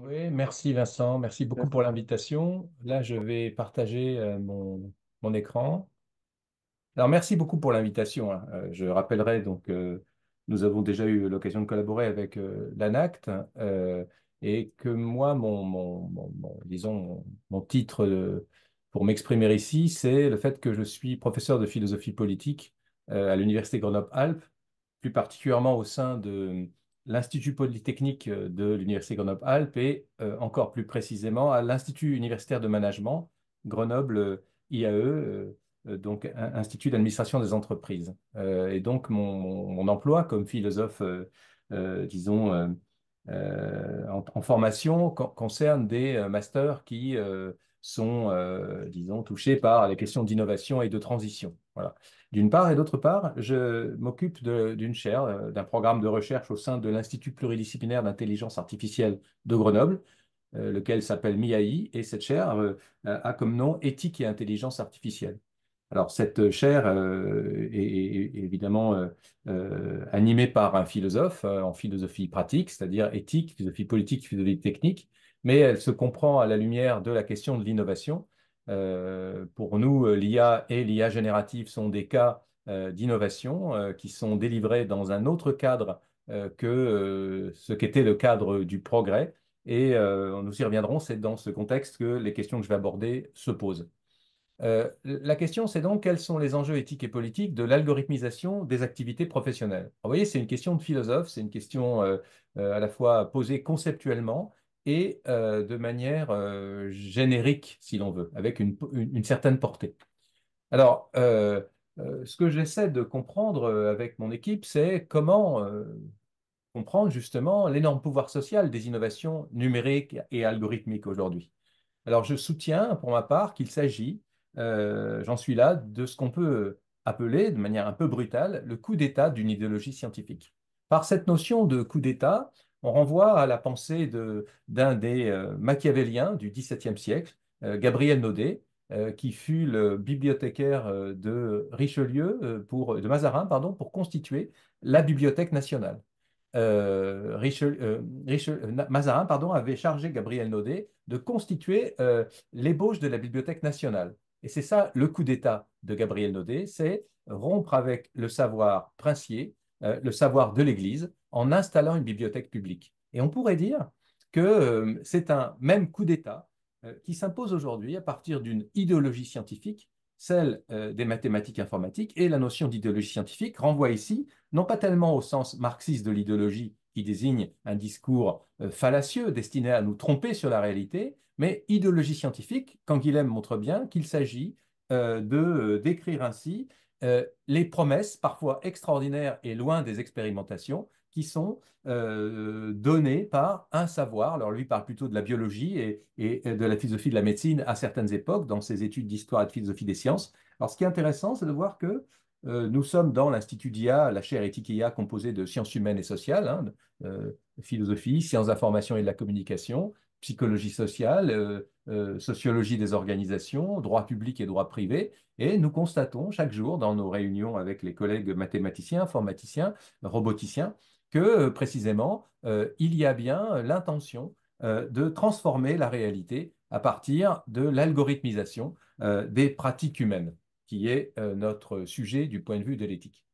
Oui, merci Vincent, merci beaucoup pour l'invitation. Là, je vais partager euh, mon, écran. Alors, merci beaucoup pour l'invitation. Hein. Euh, je rappellerai, donc, euh, nous avons déjà eu l'occasion de collaborer avec l'ANACT et que moi, mon, disons, mon, titre pour m'exprimer ici, c'est le fait que je suis professeur de philosophie politique à l'Université Grenoble-Alpes, plus particulièrement au sein de l'Institut Polytechnique euh, de l'Université Grenoble-Alpes et euh, encore plus précisément à l'Institut universitaire de management Grenoble euh, IAE, donc Institut d'administration des entreprises. et donc mon, emploi comme philosophe, disons, en, formation concerne des masters qui sont, disons, touchés par les questions d'innovation et de transition. Voilà d'une part, et d'autre part, je m'occupe d'une chaire, euh, d'un programme de recherche au sein de l'Institut pluridisciplinaire d'intelligence artificielle de Grenoble, euh, lequel s'appelle MIAI, et cette chaire euh, a comme nom Éthique et intelligence artificielle. Alors, cette chaire est, évidemment animée par un philosophe en philosophie pratique, c'est-à-dire éthique, philosophie politique, philosophie technique, mais elle se comprend à la lumière de la question de l'innovation euh, pour nous, euh, l'IA et l'IA générative sont des cas euh, d'innovation qui sont délivrés dans un autre cadre que ce qu'était le cadre du progrès. Et on nous y reviendrons, c'est dans ce contexte que les questions que je vais aborder se posent. la question, c'est donc quels sont les enjeux éthiques et politiques de l'algorithmisation des activités professionnelles Vous voyez, c'est une question de philosophe, c'est une question à la fois posée conceptuellement et euh, de manière euh, générique, si l'on veut, avec une, certaine portée. Alors, euh, ce que j'essaie de comprendre avec mon équipe, c'est comment comprendre justement l'énorme pouvoir social des innovations numériques et algorithmiques aujourd'hui. Alors, je soutiens pour ma part qu'il s'agit, j'en suis là, de ce qu'on peut appeler de manière un peu brutale le coup d'État d'une idéologie scientifique. Par cette notion de coup d'État, on renvoie à la pensée d'un des euh, machiavéliens du XVIIe siècle, euh, Gabriel Naudet, euh, qui fut le bibliothécaire de Richelieu, pour, de Mazarin, pardon, pour constituer la Bibliothèque nationale. Mazarin pardon, avait chargé Gabriel Naudet de constituer l'ébauche de la Bibliothèque nationale. Et c'est ça le coup d'État de Gabriel Naudet, c'est rompre avec le savoir princier euh, le savoir de l'Église en installant une bibliothèque publique. Et on pourrait dire que euh, c'est un même coup d'État euh, qui s'impose aujourd'hui à partir d'une idéologie scientifique, celle des mathématiques informatiques, et la notion d'idéologie scientifique renvoie ici, non pas tellement au sens marxiste de l'idéologie qui désigne un discours fallacieux destiné à nous tromper sur la réalité, mais idéologie scientifique, quand Guilhem montre bien qu'il s'agit de décrire ainsi euh, les promesses, parfois extraordinaires et loin des expérimentations, qui sont euh, données par un savoir. Alors lui parle plutôt de la biologie et, de la philosophie de la médecine à certaines époques, dans ses études d'histoire et de philosophie des sciences. Alors ce qui est intéressant, c'est de voir que euh, nous sommes dans l'Institut d'IA, la chaire éthique IA composée de sciences humaines et sociales, hein, philosophie, sciences d'information et de la communication, psychologie sociale, euh, euh, sociologie des organisations, droit public et droit privé. Et nous constatons chaque jour dans nos réunions avec les collègues mathématiciens, informaticiens, roboticiens, que euh, précisément, il y a bien l'intention de transformer la réalité à partir de l'algorithmisation des pratiques humaines, qui est notre sujet du point de vue de l'éthique.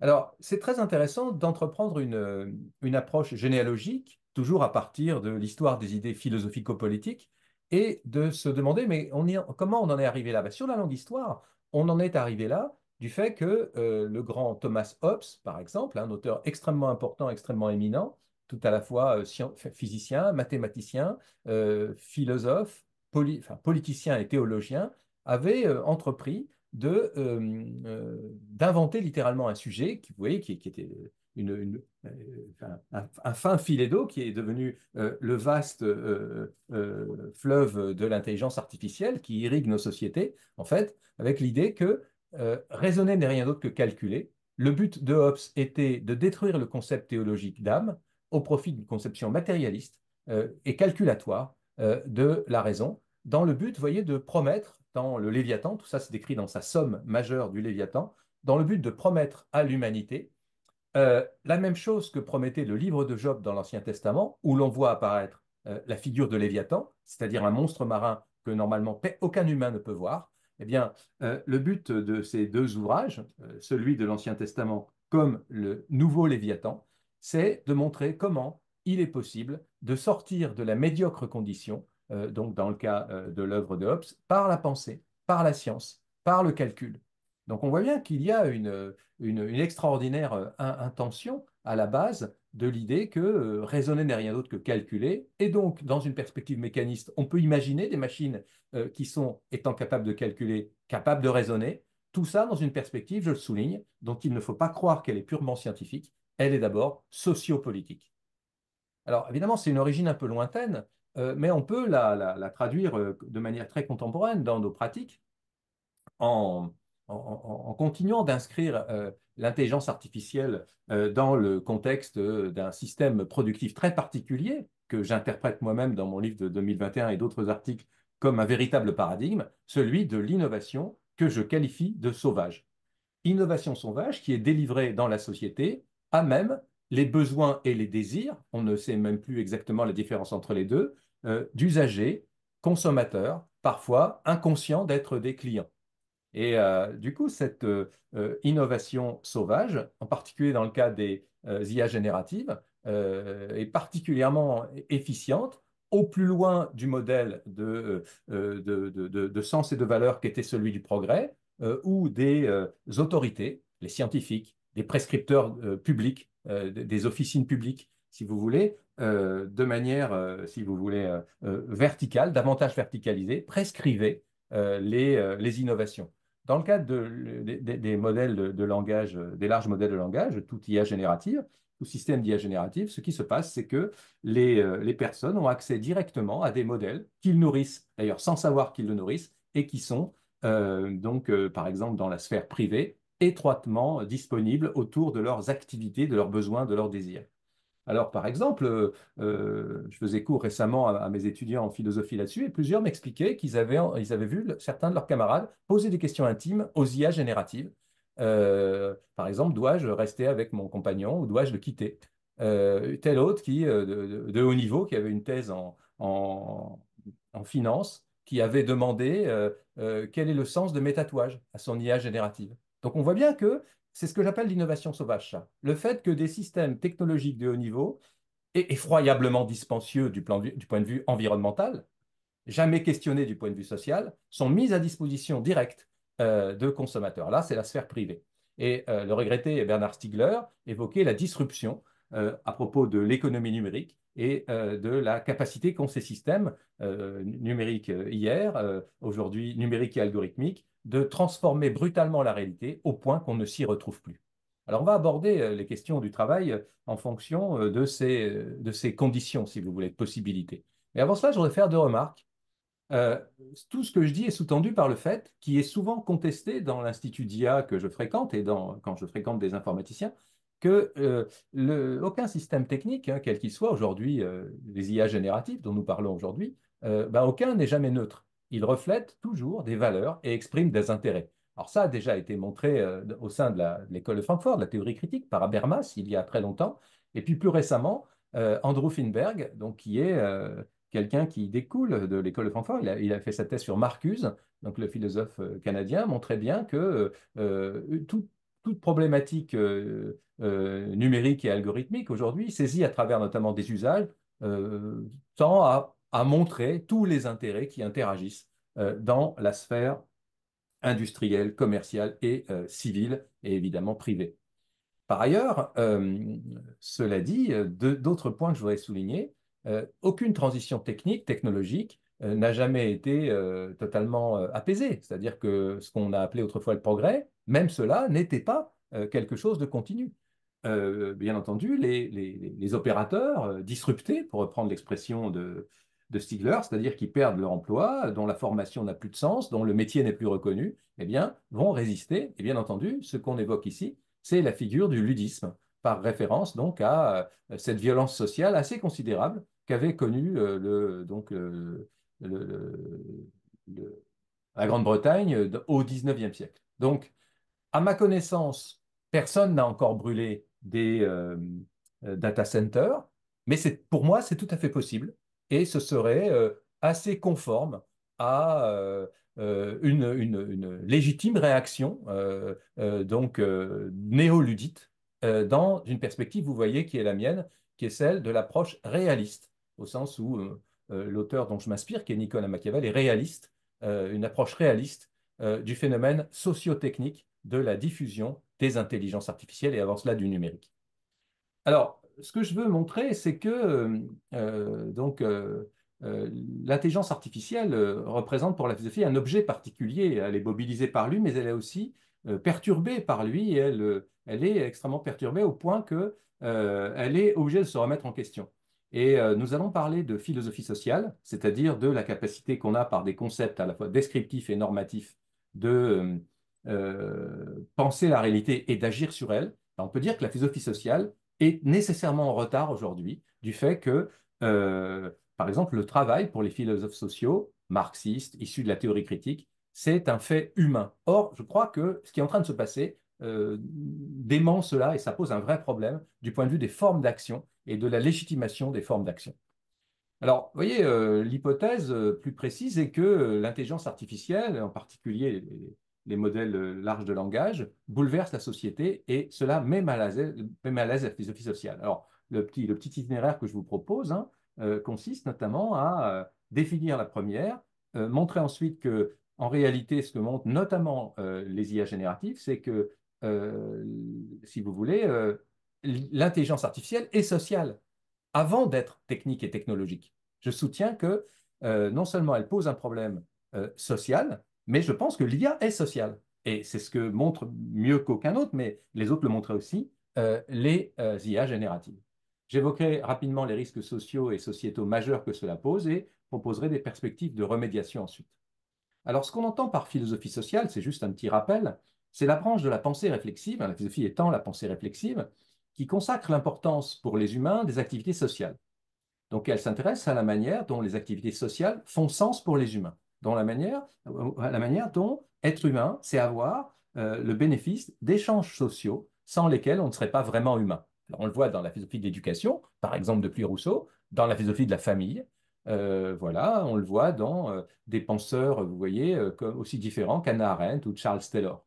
Alors, c'est très intéressant d'entreprendre une, approche généalogique toujours à partir de l'histoire des idées philosophico-politiques et de se demander mais on comment on en est arrivé là Sur la longue histoire, on en est arrivé là du fait que euh, le grand Thomas Hobbes, par exemple, un auteur extrêmement important, extrêmement éminent, tout à la fois euh, physicien, mathématicien, euh, philosophe, enfin, politicien et théologien, avait entrepris de d'inventer littéralement un sujet qui, vous voyez, qui était euh, un, fin filet d'eau qui est devenu euh, le vaste euh, fleuve de l'intelligence artificielle qui irrigue nos sociétés, en fait, avec l'idée que raisonner n'est rien d'autre que calculer. Le but de Hobbes était de détruire le concept théologique d'âme au profit d'une conception matérialiste et calculatoire de la raison, dans le but, voyez, de promettre, dans le Léviathan, tout ça c'est décrit dans sa somme majeure du Léviathan, dans le but de promettre à l'humanité euh, la même chose que promettait le livre de Job dans l'Ancien Testament, où l'on voit apparaître euh, la figure de Léviathan, c'est-à-dire un monstre marin que normalement aucun humain ne peut voir. Eh bien, euh, le but de ces deux ouvrages, celui de l'Ancien Testament comme le nouveau Léviathan, c'est de montrer comment il est possible de sortir de la médiocre condition, donc dans le cas de l'œuvre de Hobbes, par la pensée, par la science, par le calcul. Donc on voit bien qu'il y a une, une, extraordinaire euh, intention à la base de l'idée que euh, raisonner n'est rien d'autre que calculer. Et donc, dans une perspective mécaniste, on peut imaginer des machines euh, qui sont, étant capables de calculer, capables de raisonner. Tout ça dans une perspective, je le souligne, dont il ne faut pas croire qu'elle est purement scientifique. Elle est d'abord sociopolitique. Alors, évidemment, c'est une origine un peu lointaine, mais on peut la, la traduire de manière très contemporaine dans nos pratiques en, en, continuant d'inscrire euh, l'intelligence artificielle euh, dans le contexte euh, d'un système productif très particulier, que j'interprète moi-même dans mon livre de 2021 et d'autres articles comme un véritable paradigme, celui de l'innovation que je qualifie de sauvage. Innovation sauvage qui est délivrée dans la société à même les besoins et les désirs, on ne sait même plus exactement la différence entre les deux, d'usagers, consommateurs, parfois inconscients d'être des clients. Et euh, du coup, cette euh, euh, innovation sauvage, en particulier dans le cas des IA génératives, est particulièrement efficiente au plus loin du modèle de, sens et de valeur qui était celui du progrès, où des autorités, les scientifiques, des prescripteurs publics, des officines publiques, si vous voulez, de manière, si vous voulez, verticale, davantage verticalisée, prescrivez les, innovations. Dans le cadre des modèles de, langage, euh, des larges modèles de langage, tout IA générative, tout système d'IA générative, ce qui se passe, c'est que euh, les, personnes ont accès directement à des modèles qu'ils nourrissent, d'ailleurs sans savoir qu'ils le nourrissent, et qui sont euh, donc, par exemple, dans la sphère privée, étroitement disponibles autour de leurs activités, de leurs besoins, de leurs désirs. Alors, par exemple, euh, euh, je faisais cours récemment à, mes étudiants en philosophie là-dessus, et plusieurs m'expliquaient qu'ils avaient, ils avaient vu certains de leurs camarades poser des questions intimes aux IA génératives. Euh, par exemple, dois-je rester avec mon compagnon ou dois-je le quitter Tel autre qui, de, haut niveau, qui avait une thèse en, en finance, qui avait demandé quel est le sens de mes tatouages à son IA générative. Donc on voit bien que c'est ce que j'appelle l'innovation sauvage. Le fait que des systèmes technologiques de haut niveau, et effroyablement dispensieux du, point de vue environnemental, jamais questionnés du point de vue social, sont mis à disposition directe euh, de consommateurs. Là, c'est la sphère privée. Et euh, le regretté Bernard Stiegler évoquait la disruption euh, à propos de l'économie numérique et euh, de la capacité qu'ont ces systèmes euh, numériques hier, aujourd'hui numériques et algorithmiques, de transformer brutalement la réalité au point qu'on ne s'y retrouve plus. Alors on va aborder les questions du travail en fonction de ces, de ces conditions, si vous voulez, de possibilités. Mais avant cela, je voudrais faire deux remarques. tout ce que je dis est sous-tendu par le fait qui est souvent contesté dans l'Institut d'IA que je fréquente et quand je fréquente des informaticiens, que euh, le, aucun système technique, hein, quel qu'il soit aujourd'hui, euh, les IA génératives dont nous parlons aujourd'hui, euh, bah, aucun n'est jamais neutre. Il reflète toujours des valeurs et exprime des intérêts. Alors ça a déjà été montré au sein de l'école de, Francfort, de la théorie critique, par Habermas il y a très longtemps, et puis plus récemment, Andrew Finberg, donc, qui est quelqu'un qui découle de l'école de Francfort, il a, il a, fait sa thèse sur Marcuse, donc le philosophe canadien, montrait bien que tout, toute problématique euh, euh, numérique et algorithmique aujourd'hui, saisie à travers notamment des usages, euh, tend à, à, montrer tous les intérêts qui interagissent dans la sphère industrielle, commerciale et civile, et évidemment privée. Par ailleurs, cela dit, d'autres points que je voudrais souligner, aucune transition technique, technologique, n'a jamais été totalement apaisée. C'est-à-dire que ce qu'on a appelé autrefois le progrès, même cela n'était pas euh, quelque chose de continu. Euh, bien entendu, les, opérateurs euh, disruptés, pour reprendre l'expression de, de Stigler, c'est-à-dire qui perdent leur emploi, dont la formation n'a plus de sens, dont le métier n'est plus reconnu, eh bien, vont résister. Et bien entendu, ce qu'on évoque ici, c'est la figure du ludisme, par référence donc à cette violence sociale assez considérable qu'avait connue le, donc, la Grande-Bretagne au XIXe siècle. Donc, à ma connaissance, personne n'a encore brûlé des euh, euh, data centers, mais pour moi, c'est tout à fait possible et ce serait euh, assez conforme à une, légitime réaction donc néoludite dans une perspective, vous voyez, qui est la mienne, qui est celle de l'approche réaliste, au sens où l'auteur dont je m'inspire, qui est Nicolas Machiavel, est réaliste, une approche réaliste du phénomène sociotechnique de la diffusion des intelligences artificielles et avant cela du numérique. Alors, ce que je veux montrer, c'est que euh, euh, donc euh, l'intelligence artificielle représente pour la philosophie un objet particulier. Elle est mobilisée par lui, mais elle est aussi perturbée par lui. Et elle, elle est extrêmement perturbée au point que elle est obligée de se remettre en question. Et nous allons parler de philosophie sociale, c'est-à-dire de la capacité qu'on a par des concepts à la fois descriptifs et normatifs de euh, penser la réalité et d'agir sur elle, ben, on peut dire que la philosophie sociale est nécessairement en retard aujourd'hui du fait que, euh, par exemple, le travail pour les philosophes sociaux, marxistes, issus de la théorie critique, c'est un fait humain. Or, je crois que ce qui est en train de se passer euh, dément cela et ça pose un vrai problème du point de vue des formes d'action et de la légitimation des formes d'action. Alors, vous voyez, l'hypothèse plus précise est que l'intelligence artificielle, en particulier les, les modèles euh, larges de langage, bouleversent la société et cela met mal à l'aise, la philosophie sociale. Alors, le petit, le petit itinéraire que je vous propose hein, euh, consiste notamment à euh, définir la première, montrer ensuite que, en réalité, ce que montrent notamment les IA génératifs, c'est que, si vous voulez, l'intelligence artificielle est sociale avant d'être technique et technologique. Je soutiens que non seulement elle pose un problème social, mais je pense que l'IA est sociale. Et c'est ce que montre mieux qu'aucun autre, mais les autres le montraient aussi, euh, les euh, IA génératives. J'évoquerai rapidement les risques sociaux et sociétaux majeurs que cela pose et proposerai des perspectives de remédiation ensuite. Alors ce qu'on entend par philosophie sociale, c'est juste un petit rappel, c'est la branche de la pensée réflexive, hein, la philosophie étant la pensée réflexive, qui consacre l'importance pour les humains des activités sociales. Donc elle s'intéresse à la manière dont les activités sociales font sens pour les humains dans la manière, euh, la manière dont être humain, c'est avoir euh, le bénéfice d'échanges sociaux sans lesquels on ne serait pas vraiment humain. Alors on le voit dans la philosophie de l'éducation, par exemple depuis Rousseau, dans la philosophie de la famille, euh, voilà, on le voit dans des penseurs, vous voyez, aussi différents qu'Anna Arendt ou Charles Taylor.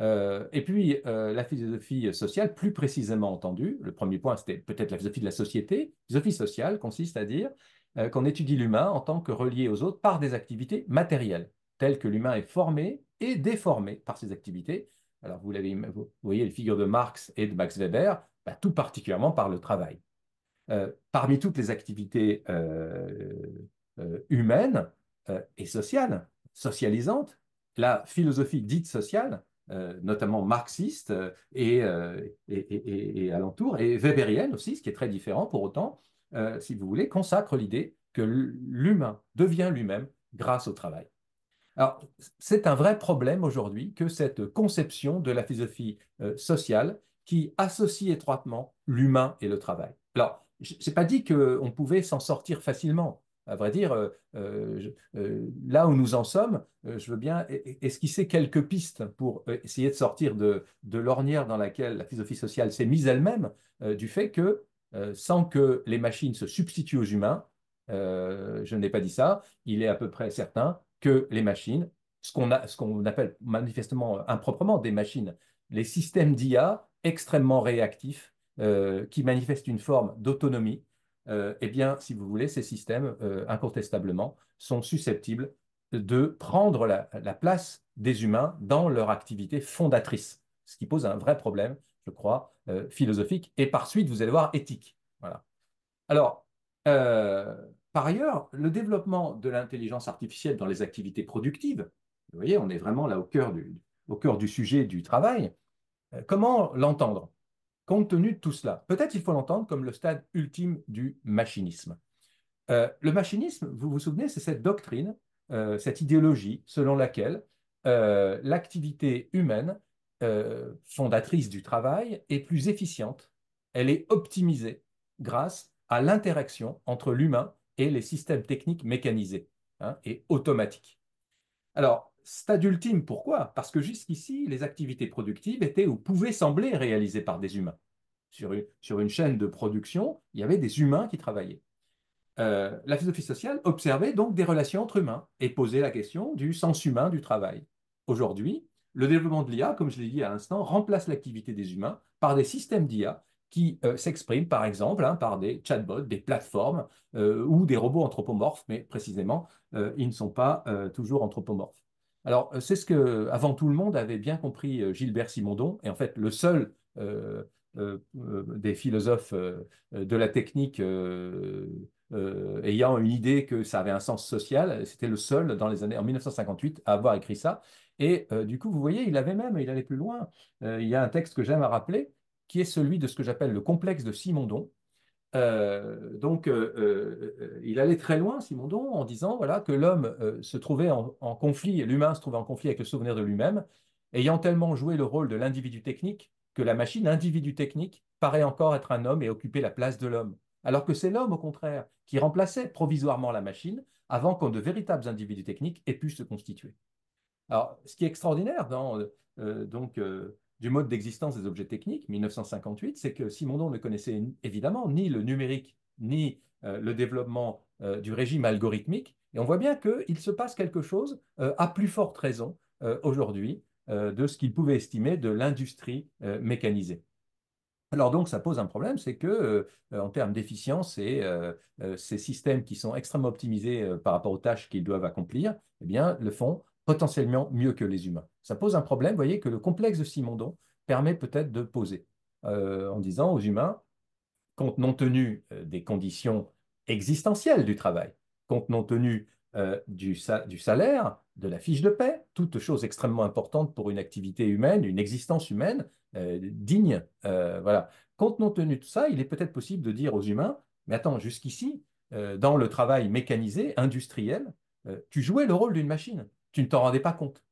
et puis, la philosophie sociale, plus précisément entendue, le premier point, c'était peut-être la philosophie de la société. La philosophie sociale consiste à dire euh, qu'on étudie l'humain en tant que relié aux autres par des activités matérielles, telles que l'humain est formé et déformé par ces activités. Alors, vous, l'avez, voyez les figures de Marx et de Max Weber, bah, tout particulièrement par le travail. Euh, parmi toutes les activités euh, humaines et sociales, socialisantes, la philosophie dite sociale notamment marxiste et, et, alentour, et weberienne aussi, ce qui est très différent pour autant, euh, si vous voulez, consacre l'idée que l'humain devient lui-même grâce au travail. Alors, c'est un vrai problème aujourd'hui que cette conception de la philosophie euh, sociale qui associe étroitement l'humain et le travail. Alors, je n'ai pas dit qu'on pouvait s'en sortir facilement. À vrai dire, euh, là où nous en sommes, je veux bien esquisser quelques pistes pour essayer de sortir de, de l'ornière dans laquelle la philosophie sociale s'est mise elle-même, du fait que euh, sans que les machines se substituent aux humains, euh, je n'ai pas dit ça, il est à peu près certain que les machines, ce qu'on appelle manifestement euh, improprement des machines, les systèmes d'IA extrêmement réactifs, qui manifestent une forme d'autonomie, eh bien, si vous voulez, ces systèmes, incontestablement, sont susceptibles de prendre la place des humains dans leur activité fondatrice, ce qui pose un vrai problème, je crois, euh, philosophique et par suite, vous allez voir, éthique. Voilà. Alors, euh, par ailleurs, le développement de l'intelligence artificielle dans les activités productives, vous voyez, on est vraiment là au cœur du, au cœur du sujet du travail. Euh, comment l'entendre compte tenu de tout cela Peut-être il faut l'entendre comme le stade ultime du machinisme. le machinisme, vous vous souvenez, c'est cette doctrine, cette idéologie selon laquelle l'activité humaine euh, fondatrice du travail est plus efficiente, elle est optimisée grâce à l'interaction entre l'humain et les systèmes techniques mécanisés hein, et automatiques. Alors, stade ultime, pourquoi Parce que jusqu'ici, les activités productives étaient ou pouvaient sembler réalisées par des humains. Sur une, sur une chaîne de production, il y avait des humains qui travaillaient. Euh, la philosophie sociale observait donc des relations entre humains et posait la question du sens humain du travail. Aujourd'hui, le développement de l'IA, comme je l'ai dit à l'instant, remplace l'activité des humains par des systèmes d'IA qui euh, s'expriment par exemple hein, par des chatbots, des plateformes euh, ou des robots anthropomorphes, mais précisément, euh, ils ne sont pas toujours anthropomorphes. Alors, c'est ce que, avant tout le monde, avait bien compris Gilbert Simondon, et en fait, le seul des philosophes de la technique ayant une idée que ça avait un sens social, c'était le seul dans les années, en 1958 à avoir écrit ça. Et euh, du coup, vous voyez, il avait même, il allait plus loin. Euh, il y a un texte que j'aime à rappeler, qui est celui de ce que j'appelle le complexe de Simondon. Euh, donc, il allait très loin, Simondon, en disant voilà que l'homme se trouvait en, conflit, l'humain se trouvait en conflit avec le souvenir de lui-même, ayant tellement joué le rôle de l'individu technique que la machine individu technique paraît encore être un homme et occuper la place de l'homme. Alors que c'est l'homme, au contraire, qui remplaçait provisoirement la machine avant que de véritables individus techniques aient pu se constituer. Alors, ce qui est extraordinaire dans euh, euh, donc, euh, du mode d'existence des objets techniques, 1958, c'est que Simondon ne connaissait évidemment ni le numérique, ni le développement du régime algorithmique. Et on voit bien qu'il se passe quelque chose à plus forte raison aujourd'hui de ce qu'il pouvait estimer de l'industrie mécanisée. Alors donc, ça pose un problème, c'est que en termes d'efficience et ces systèmes qui sont extrêmement optimisés par rapport aux tâches qu'ils doivent accomplir, eh bien, le font potentiellement mieux que les humains. Ça pose un problème, vous voyez, que le complexe de Simondon permet peut-être de poser euh, en disant aux humains, compte non tenu euh, des conditions existentielles du travail, compte non tenu euh, du, salaire, de la fiche de paix, toutes choses extrêmement importantes pour une activité humaine, une existence humaine digne. voilà. Compte non tenu de ça, il est peut-être possible de dire aux humains, mais attends, jusqu'ici, dans le travail mécanisé, industriel, tu jouais le rôle d'une machine tu ne t'en rendais pas compte.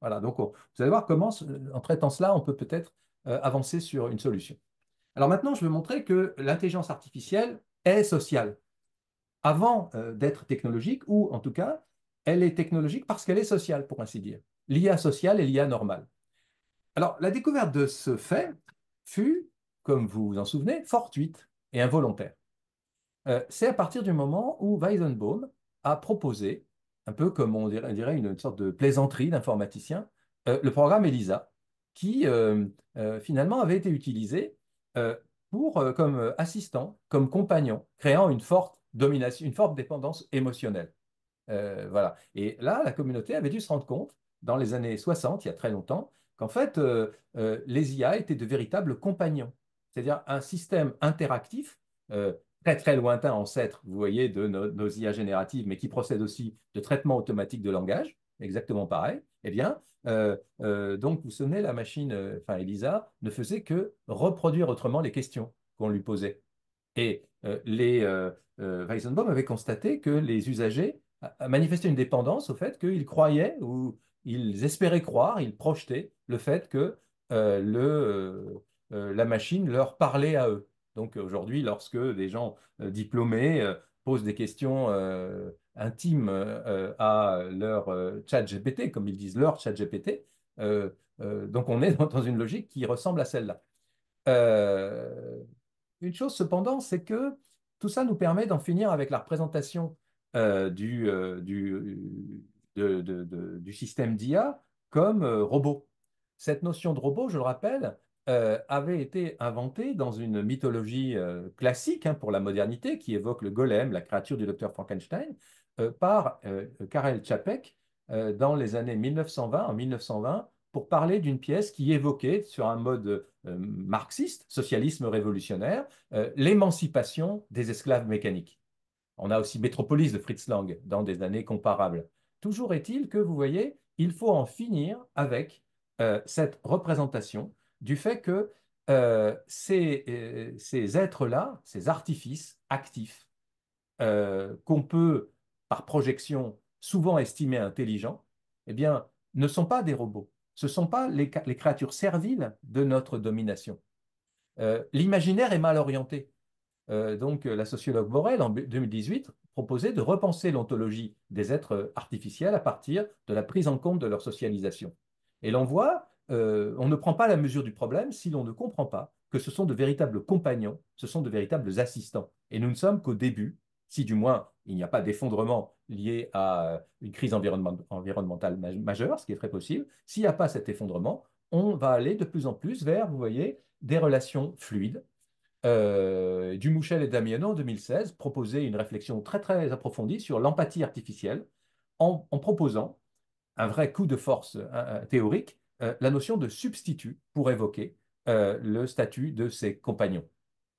Voilà, donc vous allez voir comment, en traitant cela, on peut peut-être euh, avancer sur une solution. Alors maintenant, je veux montrer que l'intelligence artificielle est sociale. Avant euh, d'être technologique, ou en tout cas, elle est technologique parce qu'elle est sociale, pour ainsi dire. L'IA sociale et l'IA normale. Alors, la découverte de ce fait fut, comme vous vous en souvenez, fortuite et involontaire. Euh, c'est à partir du moment où Weizenbaum a proposé un peu comme on dirait, une sorte de plaisanterie d'informaticien, euh, le programme ELISA, qui euh, euh, finalement avait été utilisé pour, comme assistant, comme compagnon, créant une forte domination, une forte dépendance émotionnelle. voilà. Et là, la communauté avait dû se rendre compte, dans les années 60, il y a très longtemps, qu'en fait, les IA étaient de véritables compagnons, c'est-à-dire un système interactif très très lointain ancêtre, vous voyez, de nos, IA génératives, mais qui procède aussi de traitement automatique de langage, exactement pareil, eh bien, euh, euh, donc vous souvenez, la machine, euh, enfin Elisa, ne faisait que reproduire autrement les questions qu'on lui posait. Et les, Weizenbaum avait constaté que les usagers manifestaient une dépendance au fait qu'ils croyaient ou ils espéraient croire, ils projetaient le fait que le, la machine leur parlait à eux. Donc aujourd'hui, lorsque des gens euh, diplômés euh, posent des questions euh, intimes à leur chat GPT, comme ils disent leur chat GPT, donc on est dans une logique qui ressemble à celle-là. une chose cependant, c'est que tout ça nous permet d'en finir avec la représentation du, du, système d'IA comme robot. Cette notion de robot, je le rappelle, euh, avait été inventé dans une mythologie euh, classique hein, pour la modernité qui évoque le golem, la créature du docteur Frankenstein, euh, par Karel Čapek dans les années 1920, en 1920, pour parler d'une pièce qui évoquait, sur un mode marxiste, socialisme révolutionnaire, l'émancipation des esclaves mécaniques. On a aussi Métropolis de Fritz Lang dans des années comparables. Toujours est-il que, vous voyez, il faut en finir avec cette représentation du fait que euh, euh, ces, êtres-là, ces artifices actifs, euh, qu'on peut, par projection, souvent estimer intelligents, eh bien, ne sont pas des robots. Ce ne sont pas les, créatures serviles de notre domination. L'imaginaire est mal orienté. donc, la sociologue Borel, en 2018, proposait de repenser l'ontologie des êtres artificiels à partir de la prise en compte de leur socialisation. Et l'on voit euh, on ne prend pas la mesure du problème si l'on ne comprend pas que ce sont de véritables compagnons, ce sont de véritables assistants. Et nous ne sommes qu'au début, si du moins il n'y a pas d'effondrement lié à euh, une crise environnementale majeure, ce qui est très possible, s'il n'y a pas cet effondrement, on va aller de plus en plus vers, vous voyez, des relations fluides. Euh, Dumouchel et Damiano, en 2016, proposaient une réflexion très très approfondie sur l'empathie artificielle en, proposant un vrai coup de force théorique euh, la notion de substitut pour évoquer euh, le statut de ses compagnons,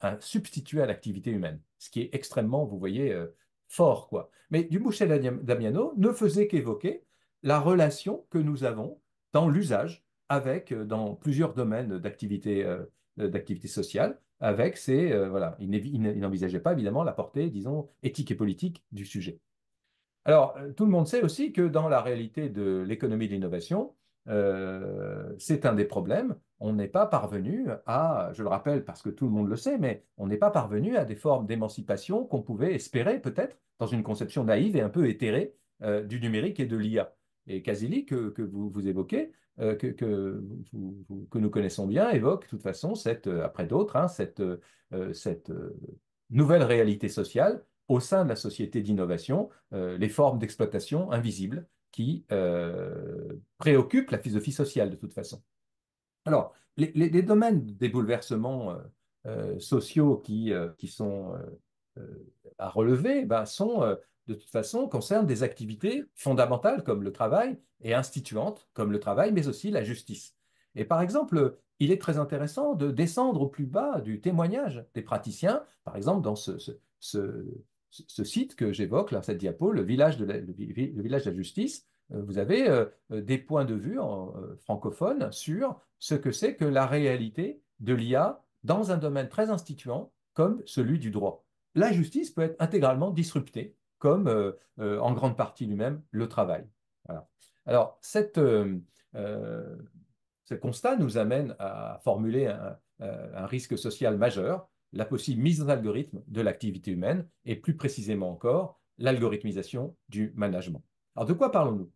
un substitut à l'activité humaine, ce qui est extrêmement, vous voyez, euh, fort. quoi. Mais Dubouchet Damiano ne faisait qu'évoquer la relation que nous avons dans l'usage avec, dans plusieurs domaines d'activité d'activité sociale, avec ces... voilà, il n'envisageait pas évidemment la portée, disons, éthique et politique du sujet. Alors, tout le monde sait aussi que dans la réalité de l'économie de l'innovation, euh, c'est un des problèmes. On n'est pas parvenu à, je le rappelle parce que tout le monde le sait, mais on n'est pas parvenu à des formes d'émancipation qu'on pouvait espérer peut-être dans une conception naïve et un peu éthérée euh, du numérique et de l'IA. Et Casili, que, vous, évoquez, euh, que, nous connaissons bien, évoque de toute façon, après d'autres, hein, cette nouvelle réalité sociale au sein de la société d'innovation, les formes d'exploitation invisibles qui euh, préoccupe la philosophie sociale de toute façon. Alors, les, domaines des bouleversements euh, euh, sociaux qui, qui sont à relever ben, sont de toute façon concernent des activités fondamentales comme le travail et instituantes comme le travail, mais aussi la justice. Et par exemple, il est très intéressant de descendre au plus bas du témoignage des praticiens, par exemple dans ce, ce ce site que j'évoque, cette diapo, le village de la, le, village de la justice, euh, vous avez euh, euh, des points de vue francophones sur ce que c'est que la réalité de l'IA dans un domaine très instituant comme celui du droit. La justice peut être intégralement disruptée, comme en grande partie lui-même le travail. Alors, cette, ce constat nous amène à formuler un risque social majeur la possible mise en algorithme de l'activité humaine et plus précisément encore l'algorithmisation du management. Alors de quoi parlons-nous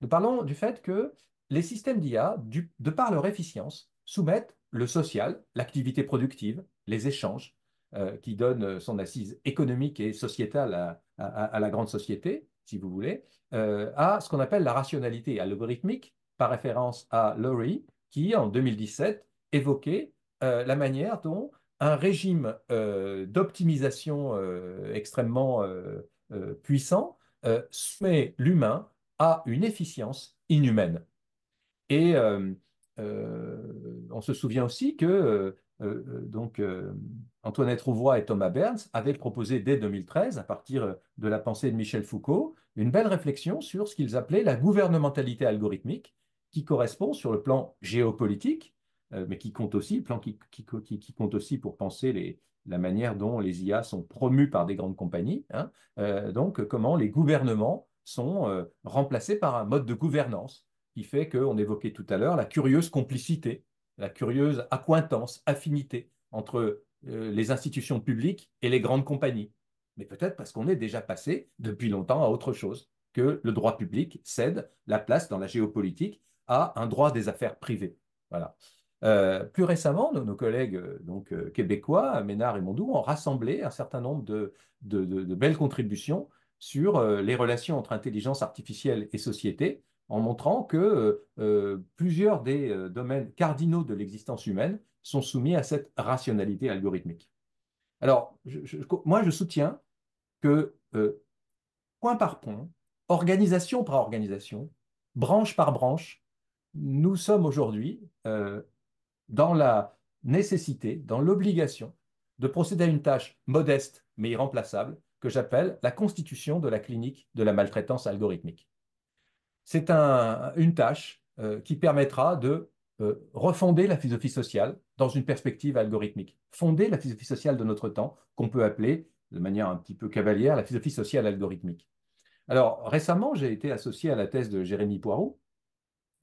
Nous parlons du fait que les systèmes d'IA, de par leur efficience, soumettent le social, l'activité productive, les échanges, euh, qui donnent son assise économique et sociétale à, la grande société, si vous voulez, euh, à ce qu'on appelle la rationalité algorithmique, par référence à Lurie, qui en 2017 évoquait euh, la manière dont un régime euh, d'optimisation euh, extrêmement euh, puissant soumet l'humain à une efficience inhumaine. Et on se souvient aussi que donc, Antoinette Rouvoy et Thomas Berns avaient proposé dès 2013, à partir de la pensée de Michel Foucault, une belle réflexion sur ce qu'ils appelaient la gouvernementalité algorithmique, qui correspond sur le plan géopolitique euh, mais qui compte aussi, plan qui, compte aussi pour penser les, la manière dont les IA sont promues par des grandes compagnies. Hein. Euh, donc, comment les gouvernements sont euh, remplacés par un mode de gouvernance qui fait qu'on évoquait tout à l'heure la curieuse complicité, la curieuse accointance, affinité entre les institutions publiques et les grandes compagnies. Mais peut-être parce qu'on est déjà passé depuis longtemps à autre chose, que le droit public cède la place dans la géopolitique à un droit des affaires privées. Voilà. Euh, plus récemment, nos, collègues euh, donc, euh, québécois, Ménard et Mondou, ont rassemblé un certain nombre de, de, belles contributions sur les relations entre intelligence artificielle et société, en montrant que plusieurs des domaines cardinaux de l'existence humaine sont soumis à cette rationalité algorithmique. Alors, moi, je soutiens que, point par point, organisation par organisation, branche par branche, nous sommes aujourd'hui dans la nécessité, dans l'obligation de procéder à une tâche modeste mais irremplaçable que j'appelle la constitution de la clinique de la maltraitance algorithmique. C'est une tâche euh, qui permettra de euh, refonder la philosophie sociale dans une perspective algorithmique, fonder la philosophie sociale de notre temps qu'on peut appeler de manière un petit peu cavalière la philosophie sociale algorithmique. Alors récemment, j'ai été associé à la thèse de Jérémy Poirot,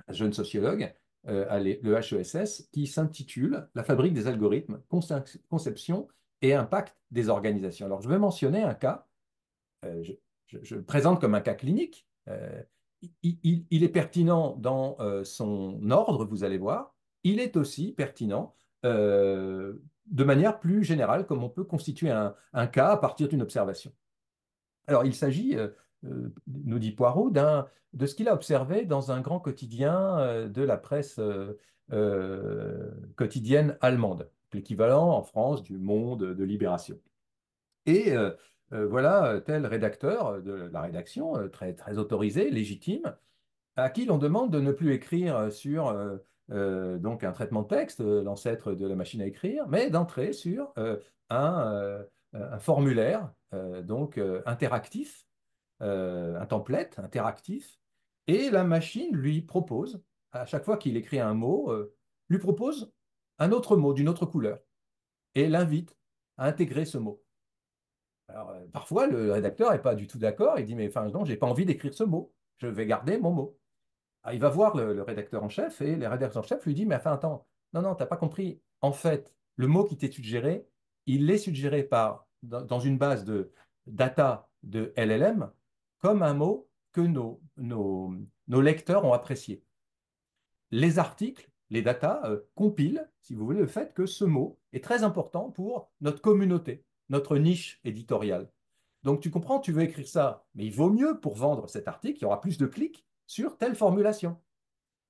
jeune sociologue, euh, le HESS, qui s'intitule La fabrique des algorithmes, conception et impact des organisations. Alors, je vais mentionner un cas, euh, je, le présente comme un cas clinique. Euh, il, est pertinent dans euh, son ordre, vous allez voir. Il est aussi pertinent de manière plus générale, comme on peut constituer un, un cas à partir d'une observation. Alors, il s'agit euh, nous dit Poirot, de ce qu'il a observé dans un grand quotidien euh, de la presse euh, quotidienne allemande, l'équivalent en France du Monde de Libération. Et voilà tel rédacteur de la rédaction, très, très autorisé, légitime, à qui l'on demande de ne plus écrire sur donc un traitement de texte, l'ancêtre de la machine à écrire, mais d'entrer sur un, un, formulaire donc interactif euh, un template interactif, et la machine lui propose, à chaque fois qu'il écrit un mot, euh, lui propose un autre mot d'une autre couleur, et l'invite à intégrer ce mot. Alors, euh, parfois, le rédacteur n'est pas du tout d'accord, il dit, mais enfin, non, j'ai pas envie d'écrire ce mot, je vais garder mon mot. Ah, il va voir le, rédacteur en chef, et le rédacteur en chef lui dit, mais enfin, attends, non, non, tu n'as pas compris, en fait, le mot qui t'est suggéré, il est suggéré par, dans une base de data de LLM, comme un mot que nos, lecteurs ont apprécié. Les articles, les datas euh, compilent, si vous voulez, le fait que ce mot est très important pour notre communauté, notre niche éditoriale. Donc tu comprends, tu veux écrire ça, mais il vaut mieux pour vendre cet article, il y aura plus de clics sur telle formulation.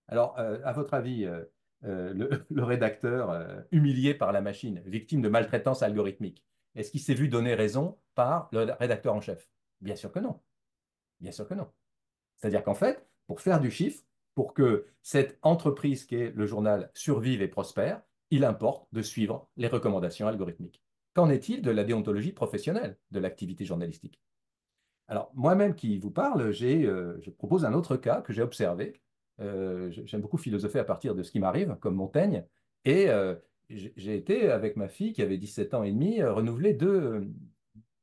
Alors, euh, à votre avis, euh, le, rédacteur humilié par la machine, victime de maltraitance algorithmique, est-ce qu'il s'est vu donner raison par le rédacteur en chef Bien sûr que non. Bien sûr que non. C'est-à-dire qu'en fait, pour faire du chiffre, pour que cette entreprise qui est le journal survive et prospère, il importe de suivre les recommandations algorithmiques. Qu'en est-il de la déontologie professionnelle de l'activité journalistique alors, moi-même qui vous parle, euh, je propose un autre cas que j'ai observé. Euh, j'aime beaucoup philosopher à partir de ce qui m'arrive, comme Montaigne. Et euh, j'ai été, avec ma fille qui avait 17 ans et demi, renouveler deux,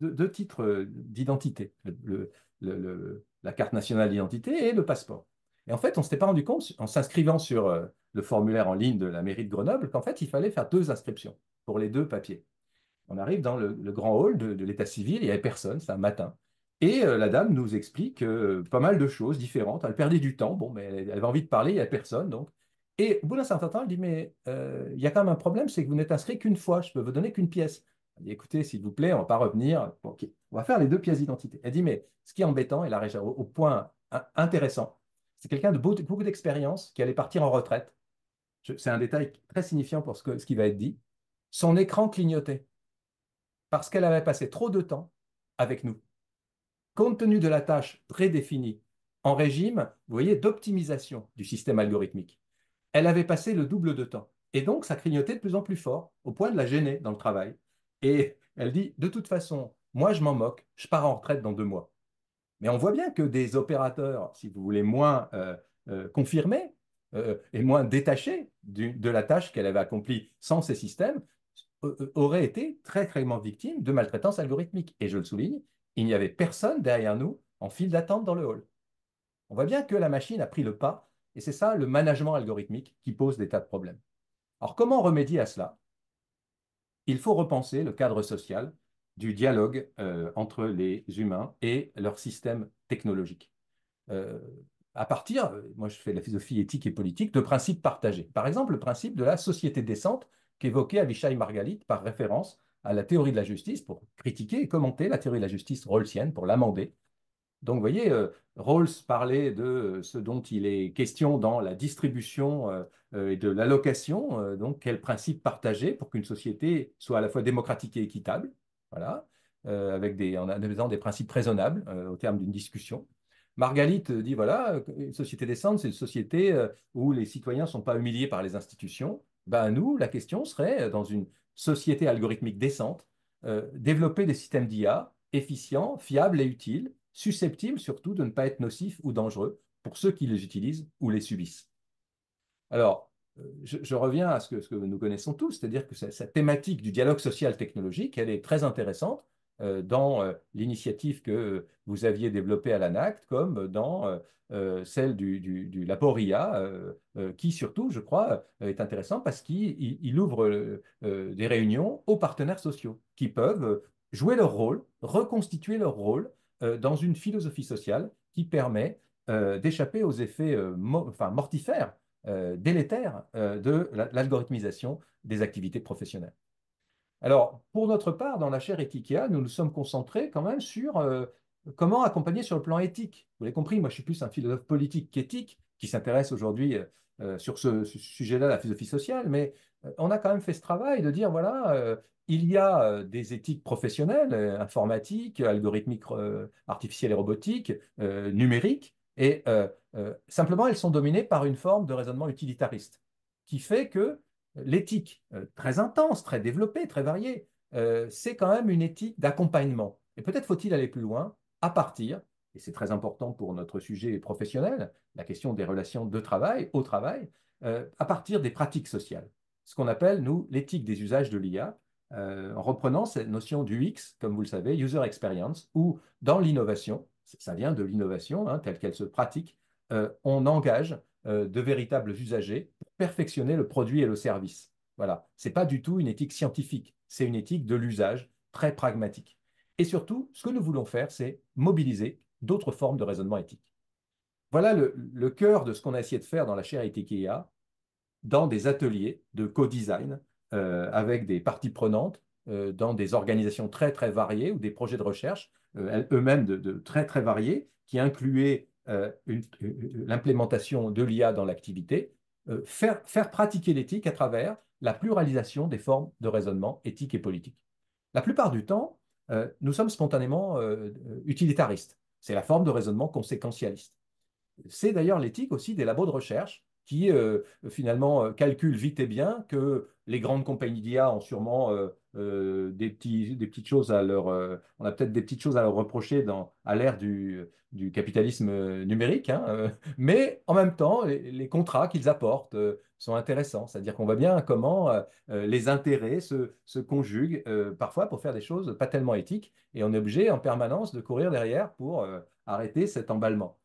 deux, titres d'identité. le, la carte nationale d'identité et le passeport. Et en fait, on ne s'était pas rendu compte, en s'inscrivant sur euh, le formulaire en ligne de la mairie de Grenoble, qu'en fait, il fallait faire deux inscriptions pour les deux papiers. On arrive dans le, grand hall de, l'état civil, il n'y avait personne, c'est un matin. Et euh, la dame nous explique euh, pas mal de choses différentes. Elle perdait du temps, bon, mais elle, avait envie de parler, il n'y avait personne, Et au bout d'un certain temps, elle dit, mais il y a quand même un problème, c'est que vous n'êtes inscrit qu'une fois, je peux vous donner qu'une pièce écoutez, s'il vous plaît, on ne va pas revenir. On va faire les deux pièces d'identité. Elle dit, mais ce qui est embêtant, et là, au, point hein, intéressant, c'est quelqu'un de beaucoup, d'expérience qui allait partir en retraite. C'est un détail très signifiant pour ce, qui va être dit. Son écran clignotait parce qu'elle avait passé trop de temps avec nous. Compte tenu de la tâche prédéfinie en régime, vous voyez, d'optimisation du système algorithmique, elle avait passé le double de temps. Et donc, ça clignotait de plus en plus fort, au point de la gêner dans le travail. Et elle dit, de toute façon, moi, je m'en moque, je pars en retraite dans deux mois. Mais on voit bien que des opérateurs, si vous voulez, moins euh, euh, confirmés euh, et moins détachés de la tâche qu'elle avait accomplie sans ces systèmes, auraient été très clairement victimes de maltraitance algorithmique. Et je le souligne, il n'y avait personne derrière nous en file d'attente dans le hall. On voit bien que la machine a pris le pas, et c'est ça le management algorithmique qui pose des tas de problèmes. Alors comment remédier à cela il faut repenser le cadre social du dialogue euh, entre les humains et leur système technologique. Euh, à partir, euh, moi je fais de la philosophie éthique et politique, de principes partagés. Par exemple, le principe de la société décente qu'évoquait Avishai Margalit par référence à la théorie de la justice pour critiquer et commenter la théorie de la justice rollsienne pour l'amender, donc, vous voyez, euh, Rawls parlait de euh, ce dont il est question dans la distribution euh, et de l'allocation, donc quel principe partager pour qu'une société soit à la fois démocratique et équitable, voilà, avec des, en des principes raisonnables au terme d'une discussion. Margalit dit voilà, une société décente, c'est une société où les citoyens ne sont pas humiliés par les institutions. Ben, nous, la question serait, dans une société algorithmique décente, développer des systèmes d'IA efficients, fiables et utiles susceptibles surtout de ne pas être nocifs ou dangereux pour ceux qui les utilisent ou les subissent. Alors, euh, je, reviens à ce que, nous connaissons tous, c'est-à-dire que cette, thématique du dialogue social technologique, elle est très intéressante euh, dans euh, l'initiative que vous aviez développée à l'ANACT, comme dans celle du, du, Laporia, qui surtout, je crois, est intéressant parce qu'il ouvre des réunions aux partenaires sociaux qui peuvent jouer leur rôle, reconstituer leur rôle euh, dans une philosophie sociale qui permet euh, d'échapper aux effets euh, mortifères, délétères de l'algorithmisation des activités professionnelles. Alors, pour notre part, dans la chaire Ethikia, nous nous sommes concentrés quand même sur comment accompagner sur le plan éthique. Vous l'avez compris, moi je suis plus un philosophe politique qu'éthique, qui s'intéresse aujourd'hui euh, sur ce, sujet-là, la philosophie sociale, mais euh, on a quand même fait ce travail de dire, voilà, euh, il y a des éthiques professionnelles, informatiques, algorithmiques, artificielles et robotiques, numériques, et simplement, elles sont dominées par une forme de raisonnement utilitariste, qui fait que l'éthique très intense, très développée, très variée, c'est quand même une éthique d'accompagnement. Et peut-être faut-il aller plus loin à partir et c'est très important pour notre sujet professionnel, la question des relations de travail, au travail, euh, à partir des pratiques sociales. Ce qu'on appelle, nous, l'éthique des usages de l'IA, euh, en reprenant cette notion du X, comme vous le savez, User Experience, où dans l'innovation, ça vient de l'innovation hein, telle qu'elle se pratique, euh, on engage de véritables usagers pour perfectionner le produit et le service. Voilà, ce n'est pas du tout une éthique scientifique, c'est une éthique de l'usage très pragmatique. Et surtout, ce que nous voulons faire, c'est mobiliser d'autres formes de raisonnement éthique. Voilà le, cœur de ce qu'on a essayé de faire dans la chaire IA, dans des ateliers de co-design euh, avec des parties prenantes, euh, dans des organisations très très variées ou des projets de recherche euh, eux-mêmes de, très très variés qui incluaient l'implémentation de l'IA dans l'activité, faire, pratiquer l'éthique à travers la pluralisation des formes de raisonnement éthique et politique. La plupart du temps, nous sommes spontanément utilitaristes. C'est la forme de raisonnement conséquentialiste. C'est d'ailleurs l'éthique aussi des labos de recherche qui euh, finalement euh, calculent vite et bien que les grandes compagnies d'IA ont sûrement euh, euh, des, petites choses à leur, euh, on a peut-être des petites choses à leur reprocher dans, à l'ère du, capitalisme numérique, hein, mais en même temps, les, contrats qu'ils apportent sont intéressants. C'est-à-dire qu'on voit bien comment les intérêts se, conjuguent parfois pour faire des choses pas tellement éthiques et on est obligé en permanence de courir derrière pour arrêter cet emballement.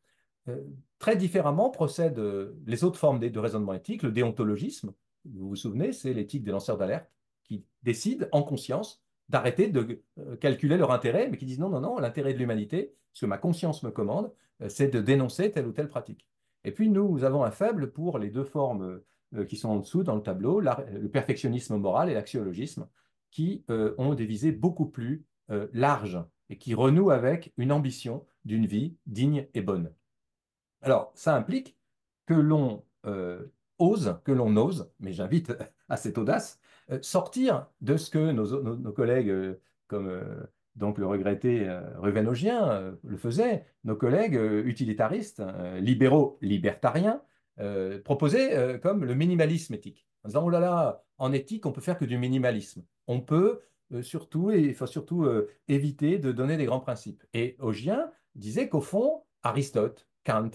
très différemment procèdent les autres formes de raisonnement éthique, le déontologisme, vous vous souvenez, c'est l'éthique des lanceurs d'alerte qui décident en conscience d'arrêter de euh, calculer leur intérêt, mais qui disent non, non, non, l'intérêt de l'humanité, ce que ma conscience me commande, euh, c'est de dénoncer telle ou telle pratique. Et puis nous, avons un faible pour les deux formes euh, qui sont en dessous dans le tableau, le perfectionnisme moral et l'axiologisme, qui ont des visées beaucoup plus larges et qui renouent avec une ambition d'une vie digne et bonne. Alors, ça implique que l'on ose, que l'on ose, mais j'invite euh, à cette audace, euh, sortir de ce que nos, collègues, euh, comme donc le regretté Augien le faisait, nos collègues utilitaristes, libéraux, libertariens, proposaient comme le minimalisme éthique. En disant, oh là là, en éthique, on peut faire que du minimalisme. On peut surtout, et il faut surtout éviter de donner des grands principes. Et Ogien disait qu'au fond, Aristote, Kant,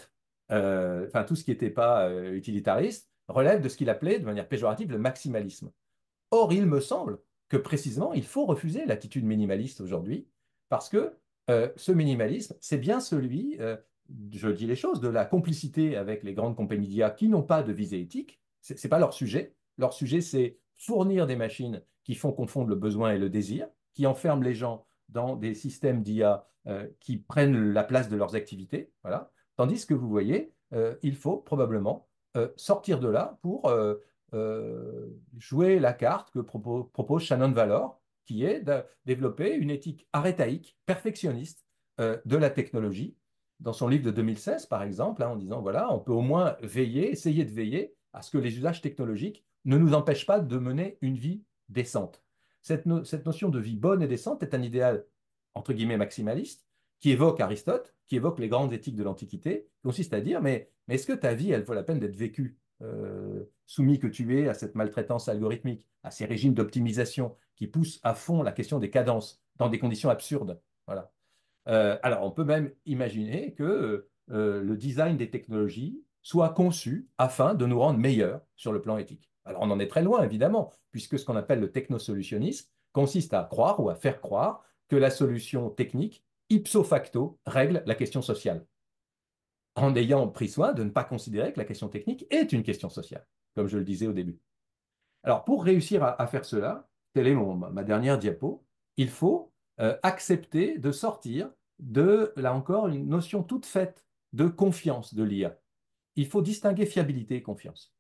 enfin tout ce qui n'était pas utilitariste, relève de ce qu'il appelait de manière péjorative le maximalisme. Or, il me semble que précisément, il faut refuser l'attitude minimaliste aujourd'hui, parce que euh, ce minimalisme, c'est bien celui, euh, je dis les choses, de la complicité avec les grandes compagnies d'IA qui n'ont pas de visée éthique. Ce n'est pas leur sujet. Leur sujet, c'est fournir des machines qui font confondre le besoin et le désir, qui enferment les gens dans des systèmes d'IA euh, qui prennent la place de leurs activités. Voilà. Tandis que vous voyez, il faut probablement euh, sortir de là pour euh, euh, jouer la carte que propose, Shannon Valor, qui est de développer une éthique arétaïque, perfectionniste de la technologie. Dans son livre de 2016, par exemple, hein, en disant, voilà, on peut au moins veiller, essayer de veiller à ce que les usages technologiques ne nous empêchent pas de mener une vie décente. Cette, cette notion de vie bonne et décente est un idéal, entre guillemets, maximaliste, qui évoque Aristote, qui évoque les grandes éthiques de l'Antiquité, consiste à dire, mais, mais est-ce que ta vie, elle vaut la peine d'être vécue, euh, soumis que tu es à cette maltraitance algorithmique, à ces régimes d'optimisation qui poussent à fond la question des cadences dans des conditions absurdes voilà. Euh, alors, on peut même imaginer que euh, le design des technologies soit conçu afin de nous rendre meilleurs sur le plan éthique. Alors, on en est très loin, évidemment, puisque ce qu'on appelle le technosolutionnisme consiste à croire ou à faire croire que la solution technique ipso facto, règle la question sociale, en ayant pris soin de ne pas considérer que la question technique est une question sociale, comme je le disais au début. Alors, pour réussir à, faire cela, telle est ma dernière diapo, il faut euh, accepter de sortir de, là encore, une notion toute faite de confiance de l'IA. Il faut distinguer fiabilité et confiance.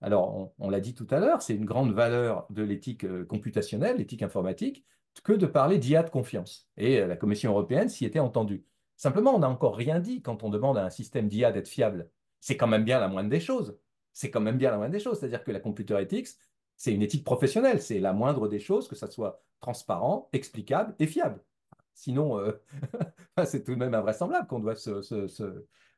Alors, on l'a dit tout à l'heure, c'est une grande valeur de l'éthique euh, computationnelle, l'éthique informatique, que de parler d'IA de confiance. Et euh, la Commission européenne s'y était entendue. Simplement, on n'a encore rien dit quand on demande à un système d'IA d'être fiable. C'est quand même bien la moindre des choses. C'est quand même bien la moindre des choses. C'est-à-dire que la computer ethics, c'est une éthique professionnelle. C'est la moindre des choses que ça soit transparent, explicable et fiable. Sinon, euh, c'est tout de même invraisemblable qu'on doive se...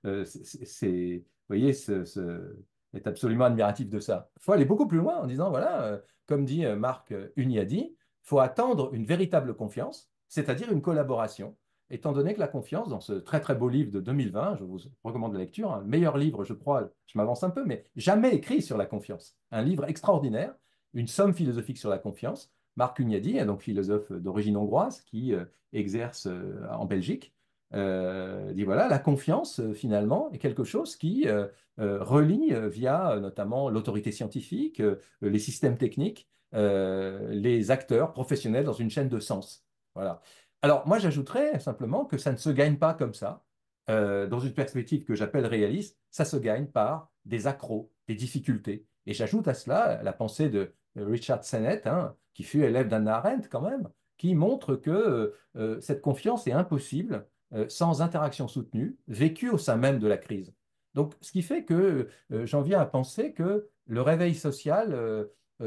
Euh, vous voyez, ce, absolument admiratif de ça. Il faut aller beaucoup plus loin en disant, voilà, comme dit Marc Uniadi, il faut attendre une véritable confiance, c'est-à-dire une collaboration, étant donné que la confiance, dans ce très très beau livre de 2020, je vous recommande la lecture, un hein, meilleur livre, je crois, je m'avance un peu, mais jamais écrit sur la confiance. Un livre extraordinaire, une somme philosophique sur la confiance. Marc Cugnadi, donc philosophe d'origine hongroise, qui euh, exerce euh, en Belgique, euh, dit voilà, la confiance, euh, finalement, est quelque chose qui euh, relie via notamment l'autorité scientifique, les systèmes techniques, les acteurs professionnels dans une chaîne de sens. Voilà. Alors, moi, j'ajouterais simplement que ça ne se gagne pas comme ça. dans une perspective que j'appelle réaliste, ça se gagne par des accros, des difficultés. Et j'ajoute à cela la pensée de Richard Sennett, hein, qui fut élève d'Anna Arendt quand même, qui montre que cette confiance est impossible euh, sans interaction soutenue, vécue au sein même de la crise. Donc, ce qui fait que euh, j'en viens à penser que le réveil social, euh,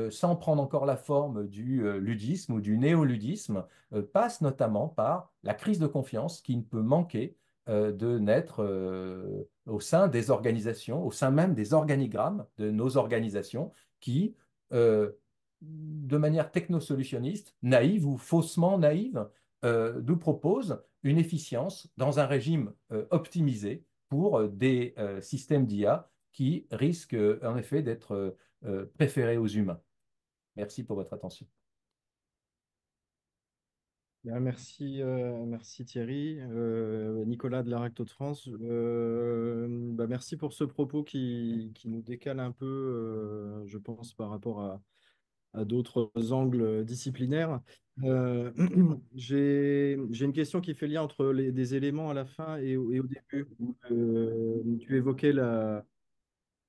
sans prendre encore la forme du ludisme ou du néoludisme, passe notamment par la crise de confiance qui ne peut manquer de naître au sein des organisations, au sein même des organigrammes de nos organisations qui, de manière technosolutionniste, naïve ou faussement naïve, nous proposent, une efficience dans un régime euh, optimisé pour euh, des euh, systèmes d'IA qui risquent en effet d'être préférés aux humains. Merci pour votre attention. Merci, merci Thierry. Nicolas de la Recto de France, bah, merci pour ce propos qui nous décale un peu, je pense, par rapport à, à d'autres angles disciplinaires. Mmh. Euh, j'ai une question qui fait lien entre les, des éléments à la fin et, au début. Euh, tu évoquais la,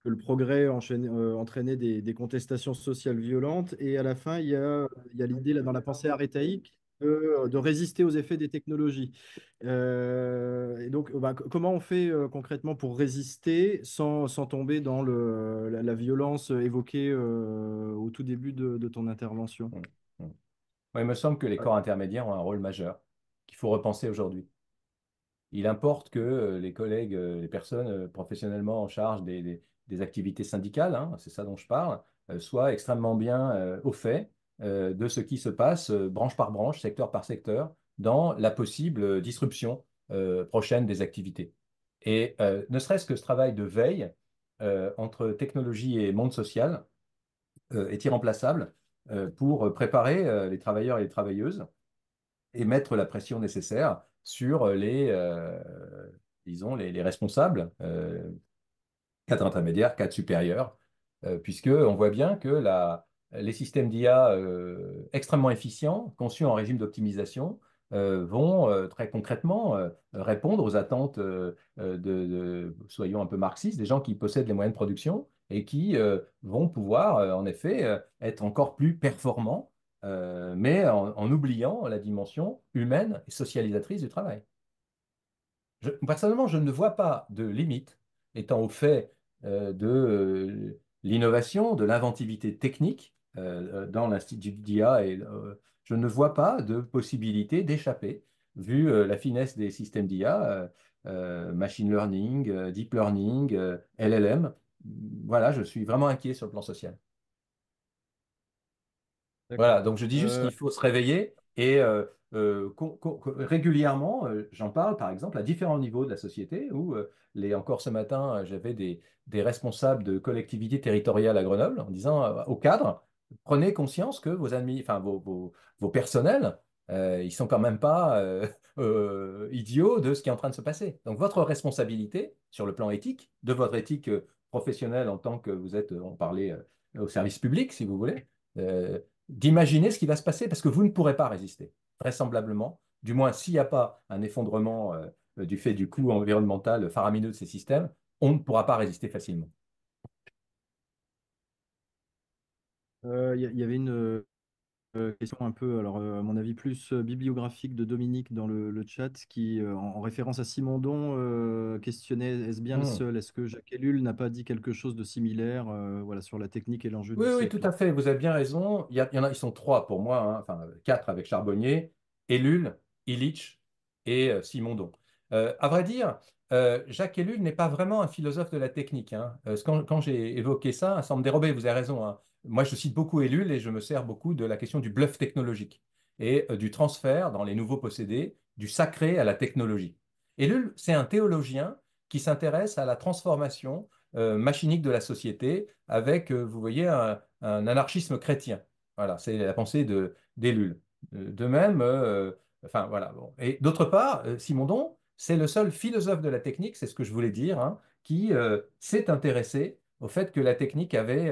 que le progrès enchaîne, euh, entraînait des, des, contestations sociales violentes et à la fin, il y a, l'idée, dans la pensée arétaïque, euh, de, résister aux effets des technologies. Euh, et donc, bah, comment on fait euh, concrètement pour résister sans, sans tomber dans le, la, violence évoquée au tout début de, ton intervention mmh, mmh. Il me semble que les corps intermédiaires ont un rôle majeur qu'il faut repenser aujourd'hui. Il importe que les collègues, les personnes professionnellement en charge des, des, activités syndicales, hein, c'est ça dont je parle, soient extrêmement bien au fait euh, de ce qui se passe euh, branche par branche, secteur par secteur, dans la possible disruption euh, prochaine des activités. Et ne serait-ce que ce travail de veille entre technologie et monde social est irremplaçable pour préparer les travailleurs et les travailleuses et mettre la pression nécessaire sur les, disons, les, responsables, quatre intermédiaires, cadres supérieurs, puisqu'on puisque on voit bien que la, les systèmes d'IA euh, extrêmement efficients, conçus en régime d'optimisation, euh, vont euh, très concrètement répondre aux attentes de, soyons un peu marxistes, des gens qui possèdent les moyens de production et qui vont pouvoir, en effet, être encore plus performants, mais en, oubliant la dimension humaine et socialisatrice du travail. personnellement, je ne vois pas de limite étant au fait de l'innovation, de l'inventivité technique euh, euh, dans l'Institut d'IA. Et euh, je ne vois pas de possibilité d'échapper, vu la finesse des systèmes d'IA, machine learning, deep learning, LLM. Voilà, je suis vraiment inquiet sur le plan social. Voilà, donc je dis juste qu'il faut se réveiller et régulièrement, j'en parle par exemple à différents niveaux de la société, où les, encore ce matin, j'avais des, des, responsables de collectivités territoriales à Grenoble en disant au cadre, prenez conscience que vos amis, enfin vos, personnels, euh, ils sont quand même pas euh, euh, idiots de ce qui est en train de se passer. Donc votre responsabilité sur le plan éthique, de votre éthique professionnelle en tant que vous êtes, on parlait au service public si vous voulez, d'imaginer ce qui va se passer parce que vous ne pourrez pas résister, vraisemblablement, du moins s'il n'y a pas un effondrement du fait du coût environnemental faramineux de ces systèmes, on ne pourra pas résister facilement. Il y, avait une question un peu, alors à mon avis, plus bibliographique de Dominique dans le, chat, qui, en, référence à Simondon, questionnait est-ce bien le mmh. seul Est-ce que Jacques Ellul n'a pas dit quelque chose de similaire voilà, sur la technique et l'enjeu Oui, du oui, tout à fait, vous avez bien raison. Il y, a, il y en a, ils sont trois pour moi, hein, enfin quatre avec Charbonnier, Ellul, Illich et Simondon. Euh, à vrai dire, Jacques Ellul n'est pas vraiment un philosophe de la technique. Hein. quand, j'ai évoqué ça, ça me dérobait, vous avez raison. Hein, moi, je cite beaucoup Ellul et je me sers beaucoup de la question du bluff technologique et euh, du transfert dans les nouveaux possédés du sacré à la technologie. Ellul, c'est un théologien qui s'intéresse à la transformation euh, machinique de la société avec, euh, vous voyez, un, anarchisme chrétien. Voilà, c'est la pensée d'Ellul. De, de, même, enfin voilà. Et d'autre part, Simondon, c'est le seul philosophe de la technique, c'est ce que je voulais dire, hein, qui s'est intéressé au fait que la technique avait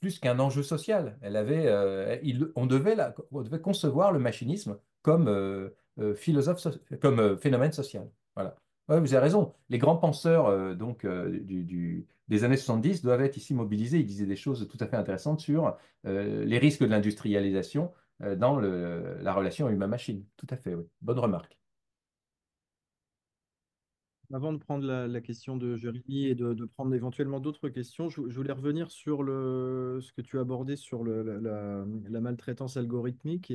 plus qu'un enjeu social. Euh, on, devait concevoir le machinisme comme, euh, euh, philosophe comme phénomène social. vous avez raison. Les grands penseurs donc, des années 70 doivent être ici mobilisés. Ils disaient des choses tout à fait intéressantes sur les risques de l'industrialisation dans le, la relation humain-machine. Tout à fait, Bonne remarque. Avant de prendre la, question de Jérémy et de, prendre éventuellement d'autres questions, je, voulais revenir sur le, ce que tu as abordé sur la, maltraitance algorithmique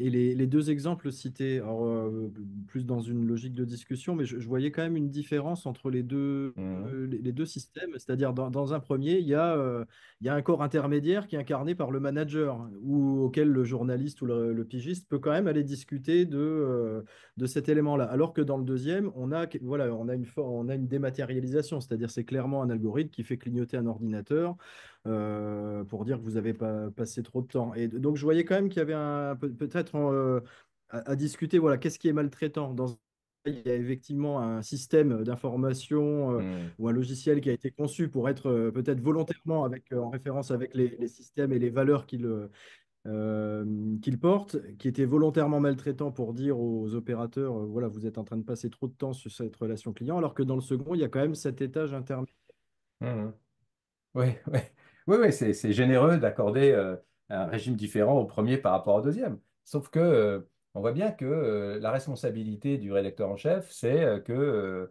et les, deux exemples cités, euh, plus dans une logique de discussion, mais je, voyais quand même une différence entre les deux, mmh. euh, les, deux systèmes. C'est-à-dire, dans, un premier, il y, a, euh, il y un corps intermédiaire qui est incarné par le manager, ou auquel le journaliste ou le, pigiste peut quand même aller discuter de, de cet élément-là. Alors que dans le deuxième, on a, voilà, on a, une, on a une dématérialisation, c'est-à-dire c'est clairement un algorithme qui fait clignoter un ordinateur. Euh, pour dire que vous avez pas passé trop de temps. Et donc, je voyais quand même qu'il y avait peut-être euh, à, discuter, voilà, qu'est-ce qui est maltraitant dans il y a effectivement un système d'information euh, mmh. ou un logiciel qui a été conçu pour être peut-être volontairement en référence avec les, systèmes et les valeurs qu'il porte, qui était volontairement maltraitant pour dire aux opérateurs, voilà, vous êtes en train de passer trop de temps sur cette relation client, alors que dans le second, il y a quand même cet étage intermédiaire. Oui, mmh. Oui, ouais. Oui, c'est généreux d'accorder euh, un régime différent au premier par rapport au deuxième. Sauf que euh, on voit bien que euh, la responsabilité du rédacteur en chef, c'est que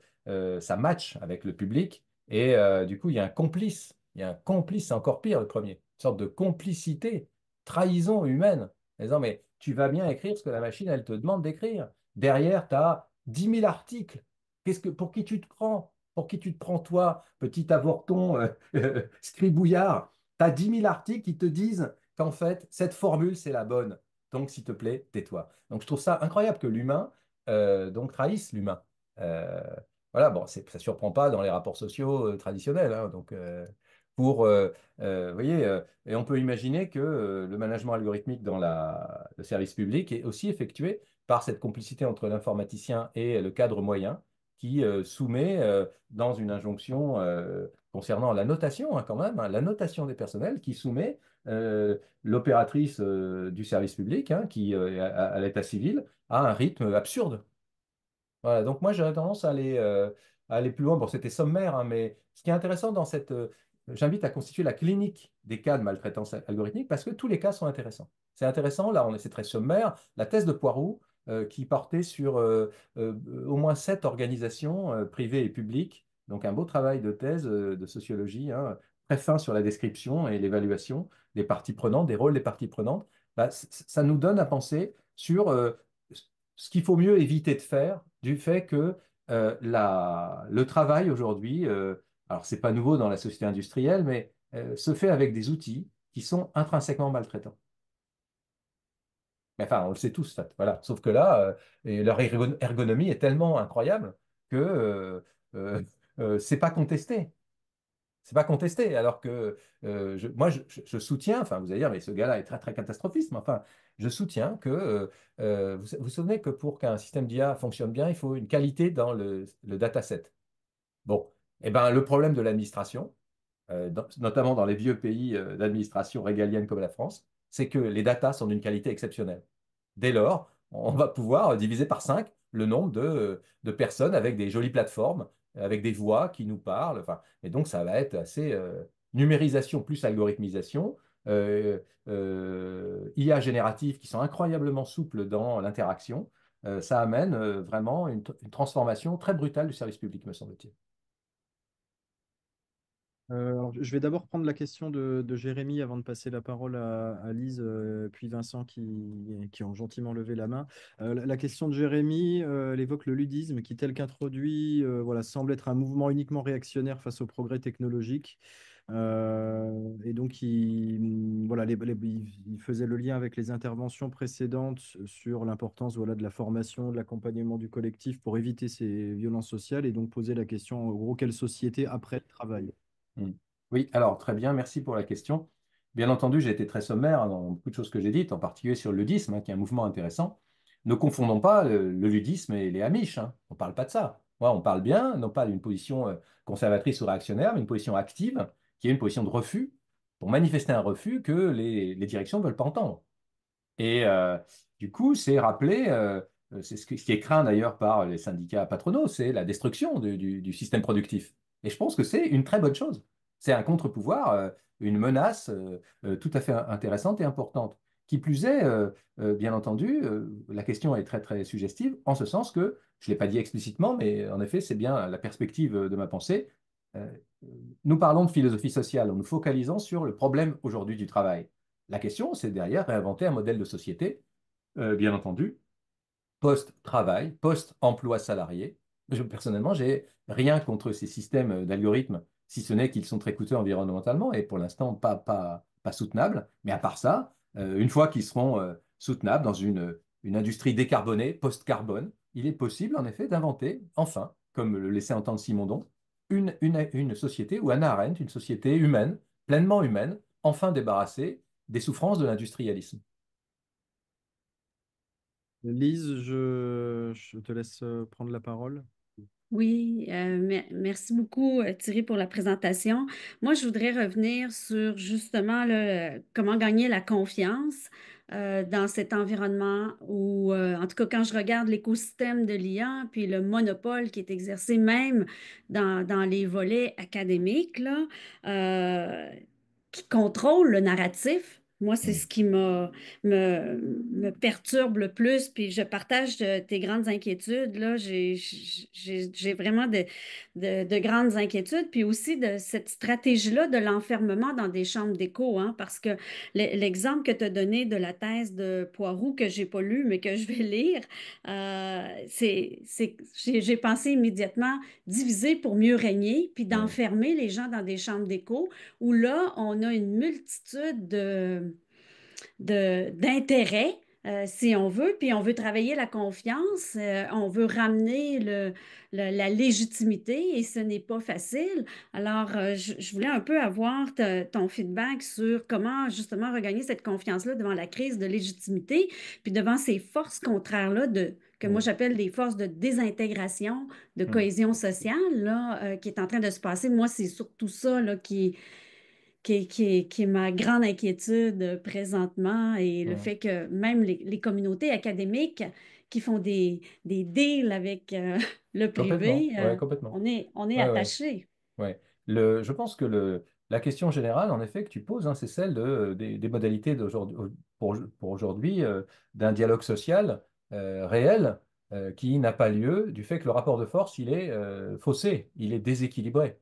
ça matche avec le public et du coup, il y a un complice. Il y a un complice, c'est encore pire le premier. Une sorte de complicité, trahison humaine. En disant, mais tu vas bien écrire ce que la machine, elle te demande d'écrire. Derrière, tu as 10 000 articles. ce que, pour qui tu te prends pour qui tu te prends, toi, petit avorton, euh, scribouillard Tu as 10 000 articles qui te disent qu'en fait, cette formule, c'est la bonne. Donc, s'il te plaît, tais-toi. Donc, je trouve ça incroyable que l'humain euh, donc trahisse l'humain. Euh, voilà, bon, ça ne surprend pas dans les rapports sociaux traditionnels. Hein. donc, pour, vous voyez, et on peut imaginer que le management algorithmique dans le service public est aussi effectué par cette complicité entre l'informaticien et le cadre moyen, qui euh, soumet euh, dans une injonction euh, concernant la notation hein, quand même, hein, la notation des personnels qui soumet l'opératrice du service public, hein, qui à, l'état civil, à un rythme absurde. Voilà, donc moi j'aurais tendance à aller, aller plus loin. Bon, c'était sommaire, mais ce qui est intéressant dans cette... J'invite à constituer la clinique des cas de maltraitance algorithmique parce que tous les cas sont intéressants. C'est intéressant, là, on c'est très sommaire. La thèse de Poirot, euh, qui portait sur euh, euh, au moins sept organisations privées et publiques. Donc un beau travail de thèse de sociologie, hein, très fin sur la description et l'évaluation des parties prenantes, des rôles des parties prenantes. Bah, ça nous donne à penser sur ce qu'il faut mieux éviter de faire du fait que le travail aujourd'hui, alors alors c'est pas nouveau dans la société industrielle, mais se fait avec des outils qui sont intrinsèquement maltraitants enfin, on le sait tous, Voilà. Sauf que là, euh, leur ergonomie est tellement incroyable que euh, euh, c'est pas contesté. C'est pas contesté. Alors que moi, je, soutiens, enfin, vous allez dire, mais ce gars-là est très, très catastrophiste, mais enfin, je soutiens que, vous, vous souvenez que pour qu'un système d'IA fonctionne bien, il faut une qualité dans le, dataset. Bon, et eh ben, le problème de l'administration, notamment dans les vieux pays d'administration régalienne comme la France, c'est que les datas sont d'une qualité exceptionnelle. Dès lors, on va pouvoir diviser par 5 le nombre de, personnes avec des jolies plateformes, avec des voix qui nous parlent. Enfin, et donc, ça va être assez euh, numérisation plus algorithmisation, euh, euh, IA générative qui sont incroyablement souples dans l'interaction. ça amène vraiment une transformation très brutale du service public, me semble-t-il. Euh, je vais d'abord prendre la question de, Jérémy avant de passer la parole à, Lise, euh, puis Vincent qui, ont gentiment levé la main. Euh, la, question de Jérémy, elle évoque le ludisme qui, tel qu'introduit, semble être un mouvement uniquement réactionnaire face au progrès technologique. et donc, il, faisait le lien avec les interventions précédentes sur l'importance de la formation, de l'accompagnement du collectif pour éviter ces violences sociales et donc poser la question, en gros, quelle société après le travail Mm. Oui, alors très bien, merci pour la question. Bien entendu, j'ai été très sommaire dans beaucoup de choses que j'ai dites, en particulier sur le ludisme, hein, qui est un mouvement intéressant. Ne confondons pas le, ludisme et les Amish. Hein. On ne parle pas de ça. on parle bien, non pas d'une position euh, conservatrice ou réactionnaire, mais une position active, qui est une position de refus, pour manifester un refus que les, directions ne veulent pas entendre. Et euh, du coup, c'est rappelé, euh, c'est ce, qui est craint d'ailleurs par les syndicats patronaux, c'est la destruction du système productif. Et je pense que c'est une très bonne chose. C'est un contre-pouvoir, euh, une menace euh, euh, tout à fait intéressante et importante. Qui plus est, bien entendu, la question est très très suggestive, en ce sens que, je ne l'ai pas dit explicitement, mais en effet, c'est bien la perspective de ma pensée. nous parlons de philosophie sociale en nous focalisant sur le problème aujourd'hui du travail. La question, c'est derrière réinventer un modèle de société, bien entendu, post-travail, post-emploi salarié, je, personnellement, j'ai rien contre ces systèmes euh, d'algorithmes, si ce n'est qu'ils sont très coûteux environnementalement et pour l'instant pas, pas, soutenables. Mais à part ça, euh, une fois qu'ils seront euh, soutenables dans une, industrie décarbonée, post-carbone, il est possible en effet d'inventer, enfin, comme le laissait entendre Simondon, une, une, une société ou un Arendt, une société humaine, pleinement humaine, enfin débarrassée des souffrances de l'industrialisme. Lise, je te laisse prendre la parole. Oui, euh, merci beaucoup euh, Thierry pour la présentation. Moi, je voudrais revenir sur justement euh, comment gagner la confiance dans cet environnement où, en tout cas, quand je regarde l'écosystème de l'IA, puis le monopole qui est exercé même dans, les volets académiques, qui contrôle le narratif moi, c'est ce qui me, me, perturbe le plus. Puis je partage euh, tes grandes inquiétudes. Là, j'ai vraiment de, grandes inquiétudes. Puis aussi de cette stratégie-là de l'enfermement dans des chambres d'écho. Hein, parce que l'exemple que tu as donné de la thèse de Poirot que j'ai pas lu, mais que je vais lire, euh, c'est j'ai pensé immédiatement diviser pour mieux régner, puis d'enfermer les gens dans des chambres d'écho où là, on a une multitude de d'intérêt. Euh, si on veut, puis on veut travailler la confiance, euh, on veut ramener le, la légitimité et ce n'est pas facile. Alors, euh, je, voulais un peu avoir ton feedback sur comment justement regagner cette confiance-là devant la crise de légitimité, puis devant ces forces contraires-là de que moi mm. j'appelle des forces de désintégration, de mm. cohésion sociale, là, qui est en train de se passer. Moi, c'est surtout ça là, qui, qui, est, ma grande inquiétude euh, présentement et le fait que même les, communautés académiques qui font des, deals avec euh, le privé, e euh, on est, on est attaché. Le, je pense que le, la question générale, en effet, que tu poses, hein, c'est celle de, des, modalités pour, aujourd'hui d'un dialogue social réel qui n'a pas lieu du fait que le rapport de force, il est faussé, il est déséquilibré.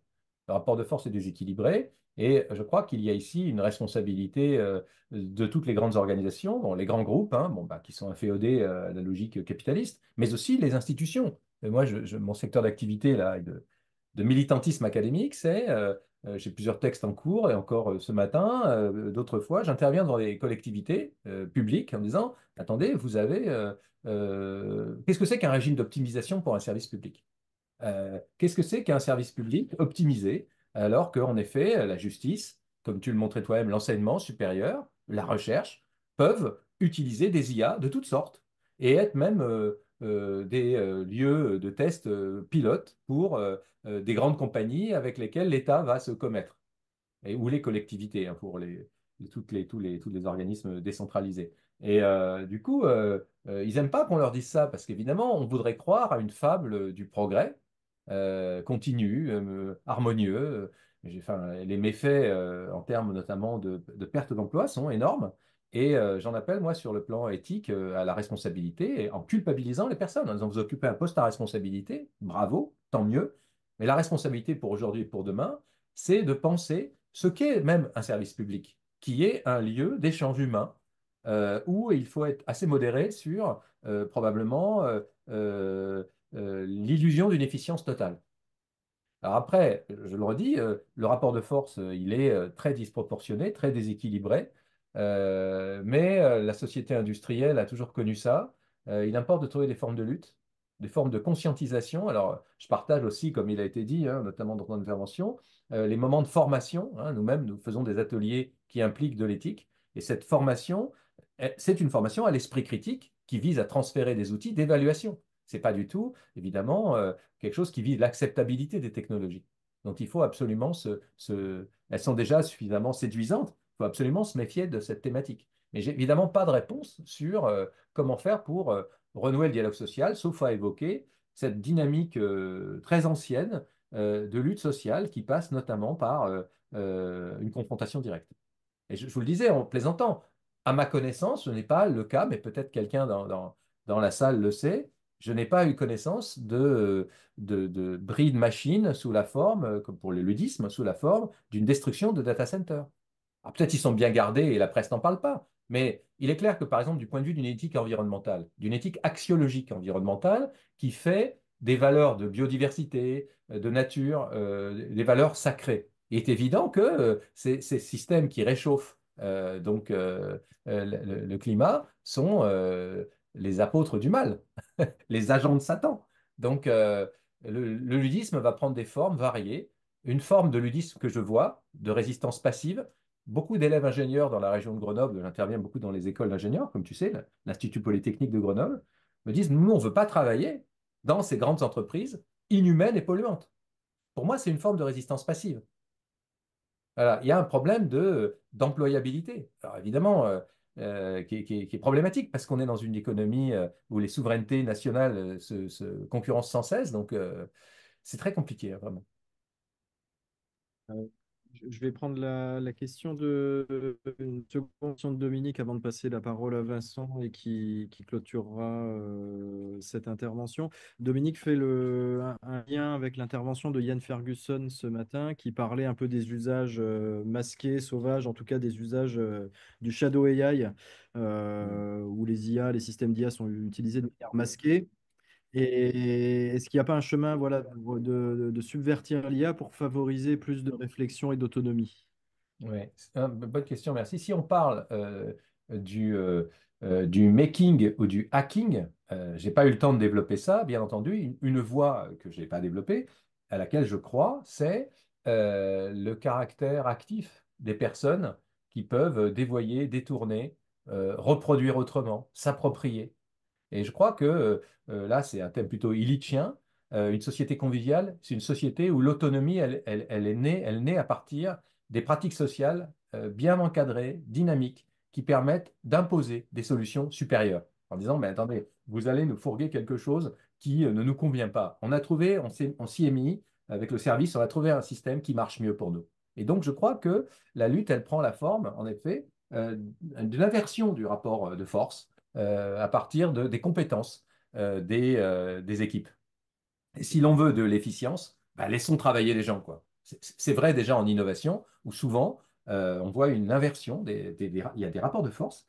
Le rapport de force est déséquilibré. Et je crois qu'il y a ici une responsabilité euh, de toutes les grandes organisations, les grands groupes, hein, bon, bah, qui sont inféodés euh, à la logique capitaliste, mais aussi les institutions. Et moi, mon secteur d'activité là, de, militantisme académique, c'est euh, j'ai plusieurs textes en cours et encore ce matin, d'autres fois, j'interviens dans les collectivités publiques en disant attendez, vous avez qu'est-ce que c'est qu'un régime d'optimisation pour un service public euh, qu'est-ce que c'est qu'un service public optimisé alors qu'en effet, euh, la justice, comme tu le montrais toi-même, l'enseignement supérieur, la recherche, peuvent utiliser des IA de toutes sortes et être même euh, des lieux de test pilotes pour des grandes compagnies avec lesquelles l'État va se commettre, et, ou les collectivités, hein, pour les, toutes les, tous, les, tous les organismes décentralisés. Et du coup, ils n'aiment pas qu'on leur dise ça, parce qu'évidemment, on voudrait croire à une fable du progrès euh, continu, euh, harmonieux. Euh, enfin, les méfaits en termes notamment de, perte d'emploi sont énormes. Et j'en appelle, moi, sur le plan éthique, à la responsabilité, en culpabilisant les personnes, en disant, vous occupez un poste à responsabilité, bravo, tant mieux. Mais la responsabilité pour aujourd'hui et pour demain, c'est de penser ce qu'est même un service public, qui est un lieu d'échange humain, où il faut être assez modéré sur probablement euh, l'illusion d'une efficience totale. Alors après, je le redis, euh, le rapport de force, euh, il est très disproportionné, très déséquilibré, mais la société industrielle a toujours connu ça. il importe de trouver des formes de lutte, des formes de conscientisation. Alors, je partage aussi, comme il a été dit, hein, notamment dans mon intervention, les moments de formation. Hein. Nous-mêmes, nous faisons des ateliers qui impliquent de l'éthique. Et cette formation, eh, c'est une formation à l'esprit critique qui vise à transférer des outils d'évaluation. Ce n'est pas du tout, évidemment, euh, quelque chose qui vit l'acceptabilité des technologies. Donc il faut absolument se, Elles sont déjà suffisamment séduisantes, il faut absolument se méfier de cette thématique. Mais j'ai évidemment pas de réponse sur euh, comment faire pour euh, renouer le dialogue social, sauf à évoquer cette dynamique très ancienne de lutte sociale qui passe notamment par une confrontation directe. Et je, vous le disais en plaisantant, à ma connaissance, ce n'est pas le cas, mais peut-être quelqu'un dans, la salle le sait, je n'ai pas eu connaissance de, de, de bris de machine sous la forme, euh, comme pour le ludisme, sous la forme d'une destruction de data center. Ah, peut-être ils sont bien gardés et la presse n'en parle pas, mais il est clair que, par exemple, du point de vue d'une éthique environnementale, d'une éthique axiologique environnementale qui fait des valeurs de biodiversité, euh, de nature, euh, des valeurs sacrées. Il est évident que ces, systèmes qui réchauffent donc, le, climat sont les apôtres du mal, les agents de Satan. Donc euh, le, ludisme va prendre des formes variées. Une forme de ludisme que je vois, de résistance passive. Beaucoup d'élèves ingénieurs dans la région de Grenoble, j'interviens beaucoup dans les écoles d'ingénieurs, comme tu sais, l'Institut Polytechnique de Grenoble, me disent, nous, on ne veut pas travailler dans ces grandes entreprises inhumaines et polluantes. Pour moi, c'est une forme de résistance passive. il y a un problème d'employabilité. Alors évidemment, euh, euh, qui, est problématique parce qu'on est dans une économie euh, où les souverainetés nationales euh, se, concurrencent sans cesse. Donc, c'est très compliqué, hein, vraiment je vais prendre la, question de une question de Dominique avant de passer la parole à Vincent et qui, clôturera euh, cette intervention. Dominique fait le, un, lien avec l'intervention de Yann Ferguson ce matin qui parlait un peu des usages euh, masqués, sauvages, en tout cas des usages euh, du shadow AI, mmh. où les IA, les systèmes d'IA sont utilisés de manière masquée. Et est-ce qu'il n'y a pas un chemin voilà, de, subvertir l'IA pour favoriser plus de réflexion et d'autonomie Oui, bonne question, merci. Si on parle euh, euh, euh, du, making ou du hacking, je n'ai pas eu le temps de développer ça, bien entendu. Une, une voie que je n'ai pas développée, à laquelle je crois, c'est le caractère actif des personnes qui peuvent dévoyer, détourner, reproduire autrement, s'approprier. Et je crois que euh, là, c'est un thème plutôt illichien. Euh, une société conviviale, c'est une société où l'autonomie, elle, elle, est née, elle naît à partir des pratiques sociales euh, bien encadrées, dynamiques, qui permettent d'imposer des solutions supérieures en disant, mais attendez, vous allez nous fourguer quelque chose qui ne nous convient pas. On a trouvé, on s'y est mis, avec le service, on a trouvé un système qui marche mieux pour nous. Et donc, je crois que la lutte, elle prend la forme, en effet, d'une inversion du rapport de force euh, à partir des compétences euh, euh, des, équipes. Et si l'on veut de l'efficience, bah, laissons travailler les gens. Quoi. C'est vrai déjà en innovation, où souvent on voit une inversion, il y a des rapports de force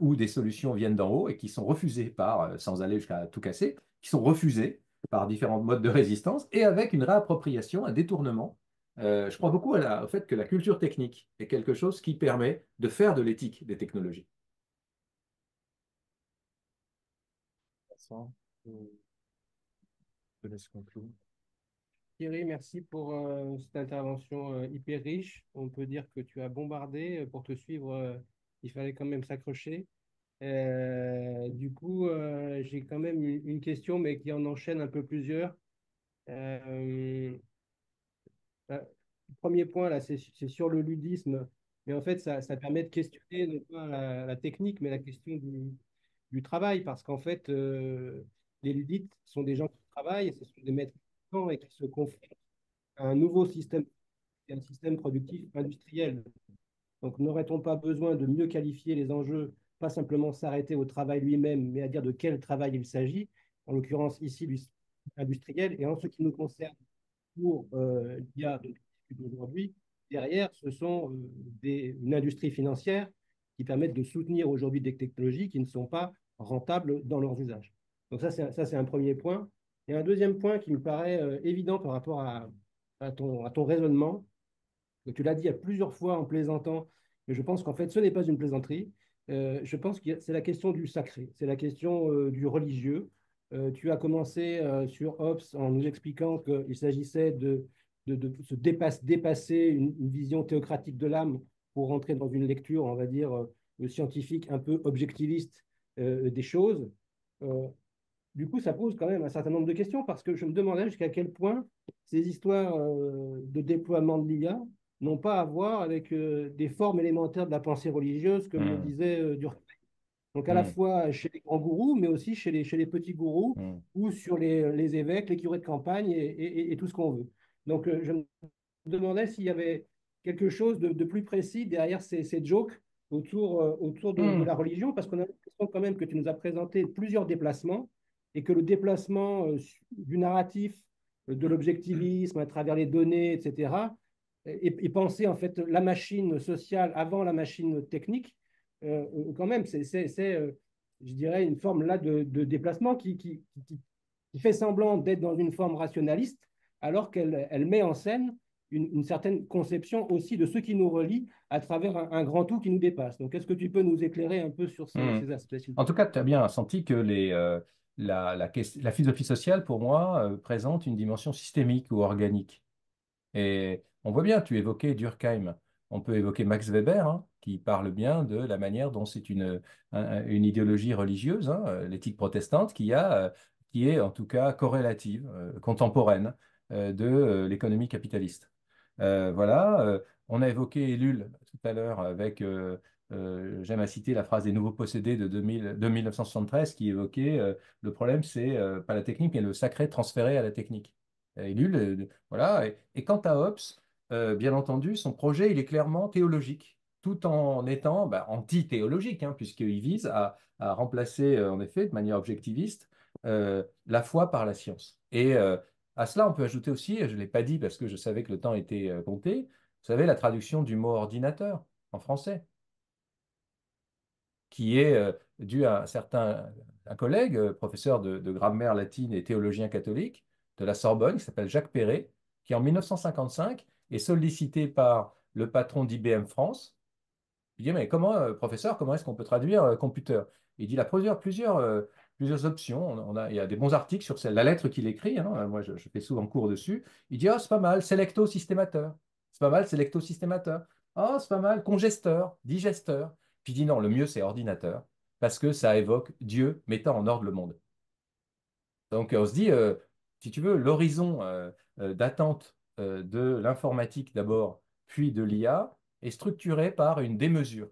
où des solutions viennent d'en haut et qui sont refusées par, sans aller jusqu'à tout casser, qui sont refusées par différents modes de résistance et avec une réappropriation, un détournement. je crois beaucoup au fait que la culture technique est quelque chose qui permet de faire de l'éthique des technologies. Euh, je te laisse conclure. Thierry, merci pour euh, cette intervention euh, hyper riche. On peut dire que tu as bombardé. Pour te suivre, il fallait quand même s'accrocher. du coup, j'ai quand même une, question, mais qui en enchaîne un peu plusieurs. premier point, là, c'est sur le ludisme. Mais en fait, ça, permet de questionner non pas la, la, technique, mais la question du, du travail, parce qu'en fait, euh, les ludites sont des gens qui travaillent, c'est ce sont des maîtres et qui se confrontent à un nouveau système, un système productif industriel. Donc, n'aurait-on pas besoin de mieux qualifier les enjeux, pas simplement s'arrêter au travail lui-même, mais à dire de quel travail il s'agit, en l'occurrence ici du industriel, et en ce qui nous concerne pour euh, l'IA d'aujourd'hui, derrière, ce sont euh, des, une industrie financière qui permettent de soutenir aujourd'hui des technologies qui ne sont pas rentables dans leurs usages. Donc ça, c'est un premier point. Et un deuxième point qui me paraît euh, évident par rapport à, ton, à ton raisonnement, que tu l'as dit à plusieurs fois en plaisantant, mais je pense qu'en fait, ce n'est pas une plaisanterie. Euh, je pense que c'est la question du sacré, c'est la question euh, du religieux. tu as commencé sur OPS en nous expliquant qu'il s'agissait de, se dépasse, dépasser une, vision théocratique de l'âme pour rentrer dans une lecture, on va dire, euh, scientifique un peu objectiviste euh, des choses, euh, du coup, ça pose quand même un certain nombre de questions parce que je me demandais jusqu'à quel point ces histoires de déploiement de l'IA n'ont pas à voir avec des formes élémentaires de la pensée religieuse, comme le mmh. disait Durkheim. Donc à la mmh. fois chez les grands gourous, mais aussi chez les, chez les petits gourous, mmh. ou sur les, évêques, les curés de campagne et tout ce qu'on veut. Donc je me demandais s'il y avait quelque chose de, plus précis derrière ces, jokes autour, euh, autour de, hmm. la religion, parce qu'on a l'impression quand même que tu nous as présenté plusieurs déplacements, et que le déplacement euh, du narratif, euh, de l'objectivisme à travers les données, etc., et, penser en fait la machine sociale avant la machine technique, quand même, c'est, je dirais, une forme là de, déplacement qui, fait semblant d'être dans une forme rationaliste, alors qu'elle met en scène une, certaine conception aussi de ce qui nous relie à travers un, grand tout qui nous dépasse. Donc, est-ce que tu peux nous éclairer un peu sur ces, mmh. ces aspects En tout cas, tu as bien senti que les, euh, la, la, philosophie sociale, pour moi, euh, présente une dimension systémique ou organique. Et on voit bien, tu évoquais Durkheim, on peut évoquer Max Weber, hein, qui parle bien de la manière dont c'est une, une, idéologie religieuse, hein, euh, l'éthique protestante, qui, a, qui est en tout cas corrélative, contemporaine de l'économie capitaliste. Euh, voilà, euh, on a évoqué Ellul tout à l'heure avec, euh, j'aime à citer la phrase des nouveaux possédés de, 2000, 1973 qui évoquait le problème, c'est pas la technique, mais le sacré transféré à la technique. voilà. Et, quant à Hobbes, bien entendu, son projet, il est clairement théologique tout en étant bah, anti-théologique, hein, puisqu'il vise à, remplacer, en effet, de manière objectiviste, la foi par la science. Et, à cela, on peut ajouter aussi, je ne l'ai pas dit parce que je savais que le temps était euh, compté, vous savez, la traduction du mot ordinateur en français, qui est euh, due à un certain un collègue, euh, professeur de, grammaire latine et théologien catholique de la Sorbonne, qui s'appelle Jacques Perret, qui en 1955 est sollicité par le patron d'IBM France. Il dit, mais comment, professeur, comment est-ce qu'on peut traduire computer Il dit, la a plusieurs, plusieurs plusieurs options. il y a des bons articles sur la lettre qu'il écrit. Hein. Euh, moi, je, fais souvent cours dessus. Il dit, oh, c'est pas mal, sélecto-systémateur. C'est pas mal, sélecto-systémateur. Oh, c'est pas mal, congesteur, digesteur. Puis il dit, non, le mieux, c'est ordinateur, parce que ça évoque Dieu mettant en ordre le monde. Donc, euh, on se dit, euh, si tu veux, l'horizon d'attente de l'informatique d'abord, puis de l'IA, est structuré par une démesure.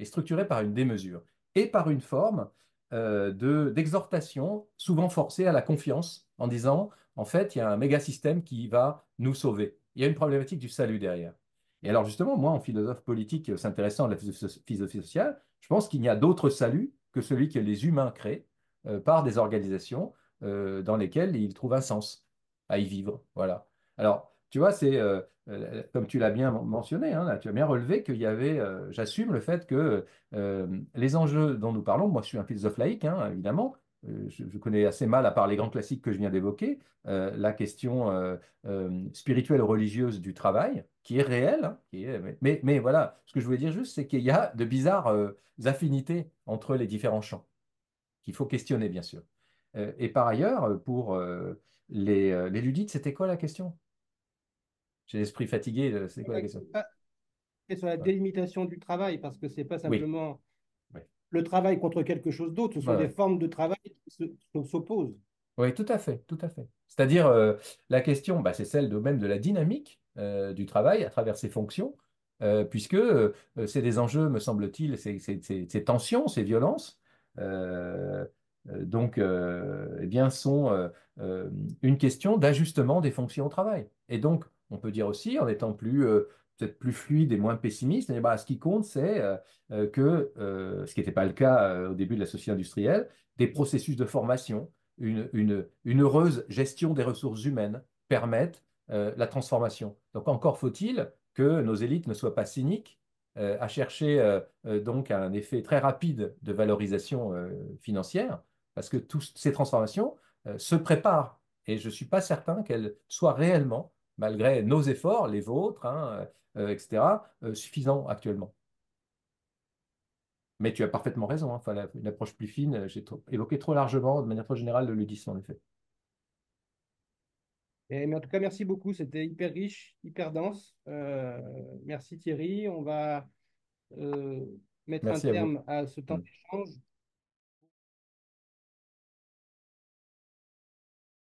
Est structuré par une démesure et par une forme euh, de d'exhortation, souvent forcée à la confiance, en disant, en fait, il y a un méga système qui va nous sauver. Il y a une problématique du salut derrière. Et alors justement, moi, en philosophe politique euh, s'intéressant à la philosophie sociale, je pense qu'il n'y a d'autre salut que celui que les humains créent euh, par des organisations dans lesquelles ils trouvent un sens à y vivre. Voilà. Alors, tu vois, c'est euh, comme tu l'as bien mentionné, hein, tu as bien relevé qu'il y avait, euh, j'assume le fait que euh, les enjeux dont nous parlons, moi je suis un philosophe laïque, hein, évidemment, je, connais assez mal, à part les grands classiques que je viens d'évoquer, la question spirituelle religieuse du travail, qui est réelle, hein, mais, voilà, ce que je voulais dire juste, c'est qu'il y a de bizarres affinités entre les différents champs, qu'il faut questionner, bien sûr. et par ailleurs, pour les, les ludites, c'était quoi la question j'ai l'esprit fatigué, euh, c'est quoi la question C'est sur la délimitation du travail, parce que c'est pas simplement le travail contre quelque chose d'autre, ce sont des formes de travail qui s'opposent. Oui, tout à fait, tout à fait. C'est-à-dire, euh, la question, bah, c'est celle de même de la dynamique euh, du travail à travers ses fonctions, puisque c'est des enjeux, me semble-t-il, ces tensions, ces violences, donc, eh bien, sont une question d'ajustement des fonctions au travail. Et donc, on peut dire aussi, en étant plus euh, peut-être plus fluide et moins pessimiste, et eh ben, ce qui compte, c'est euh, euh, que, ce qui n'était pas le cas au début de la société industrielle, des processus de formation, une, heureuse gestion des ressources humaines permettent la transformation. Donc encore faut-il que nos élites ne soient pas cyniques à chercher donc un effet très rapide de valorisation financière, parce que toutes ces transformations se préparent, et je ne suis pas certain qu'elles soient réellement malgré nos efforts, les vôtres, hein, euh, etc., euh, suffisants actuellement. Mais tu as parfaitement raison, hein, une approche plus fine, euh, j'ai évoqué trop largement, de manière trop générale, le ludisme, en effet. mais en tout cas, merci beaucoup. C'était hyper riche, hyper dense. merci Thierry. On va mettre un terme à ce temps mm. d'échange.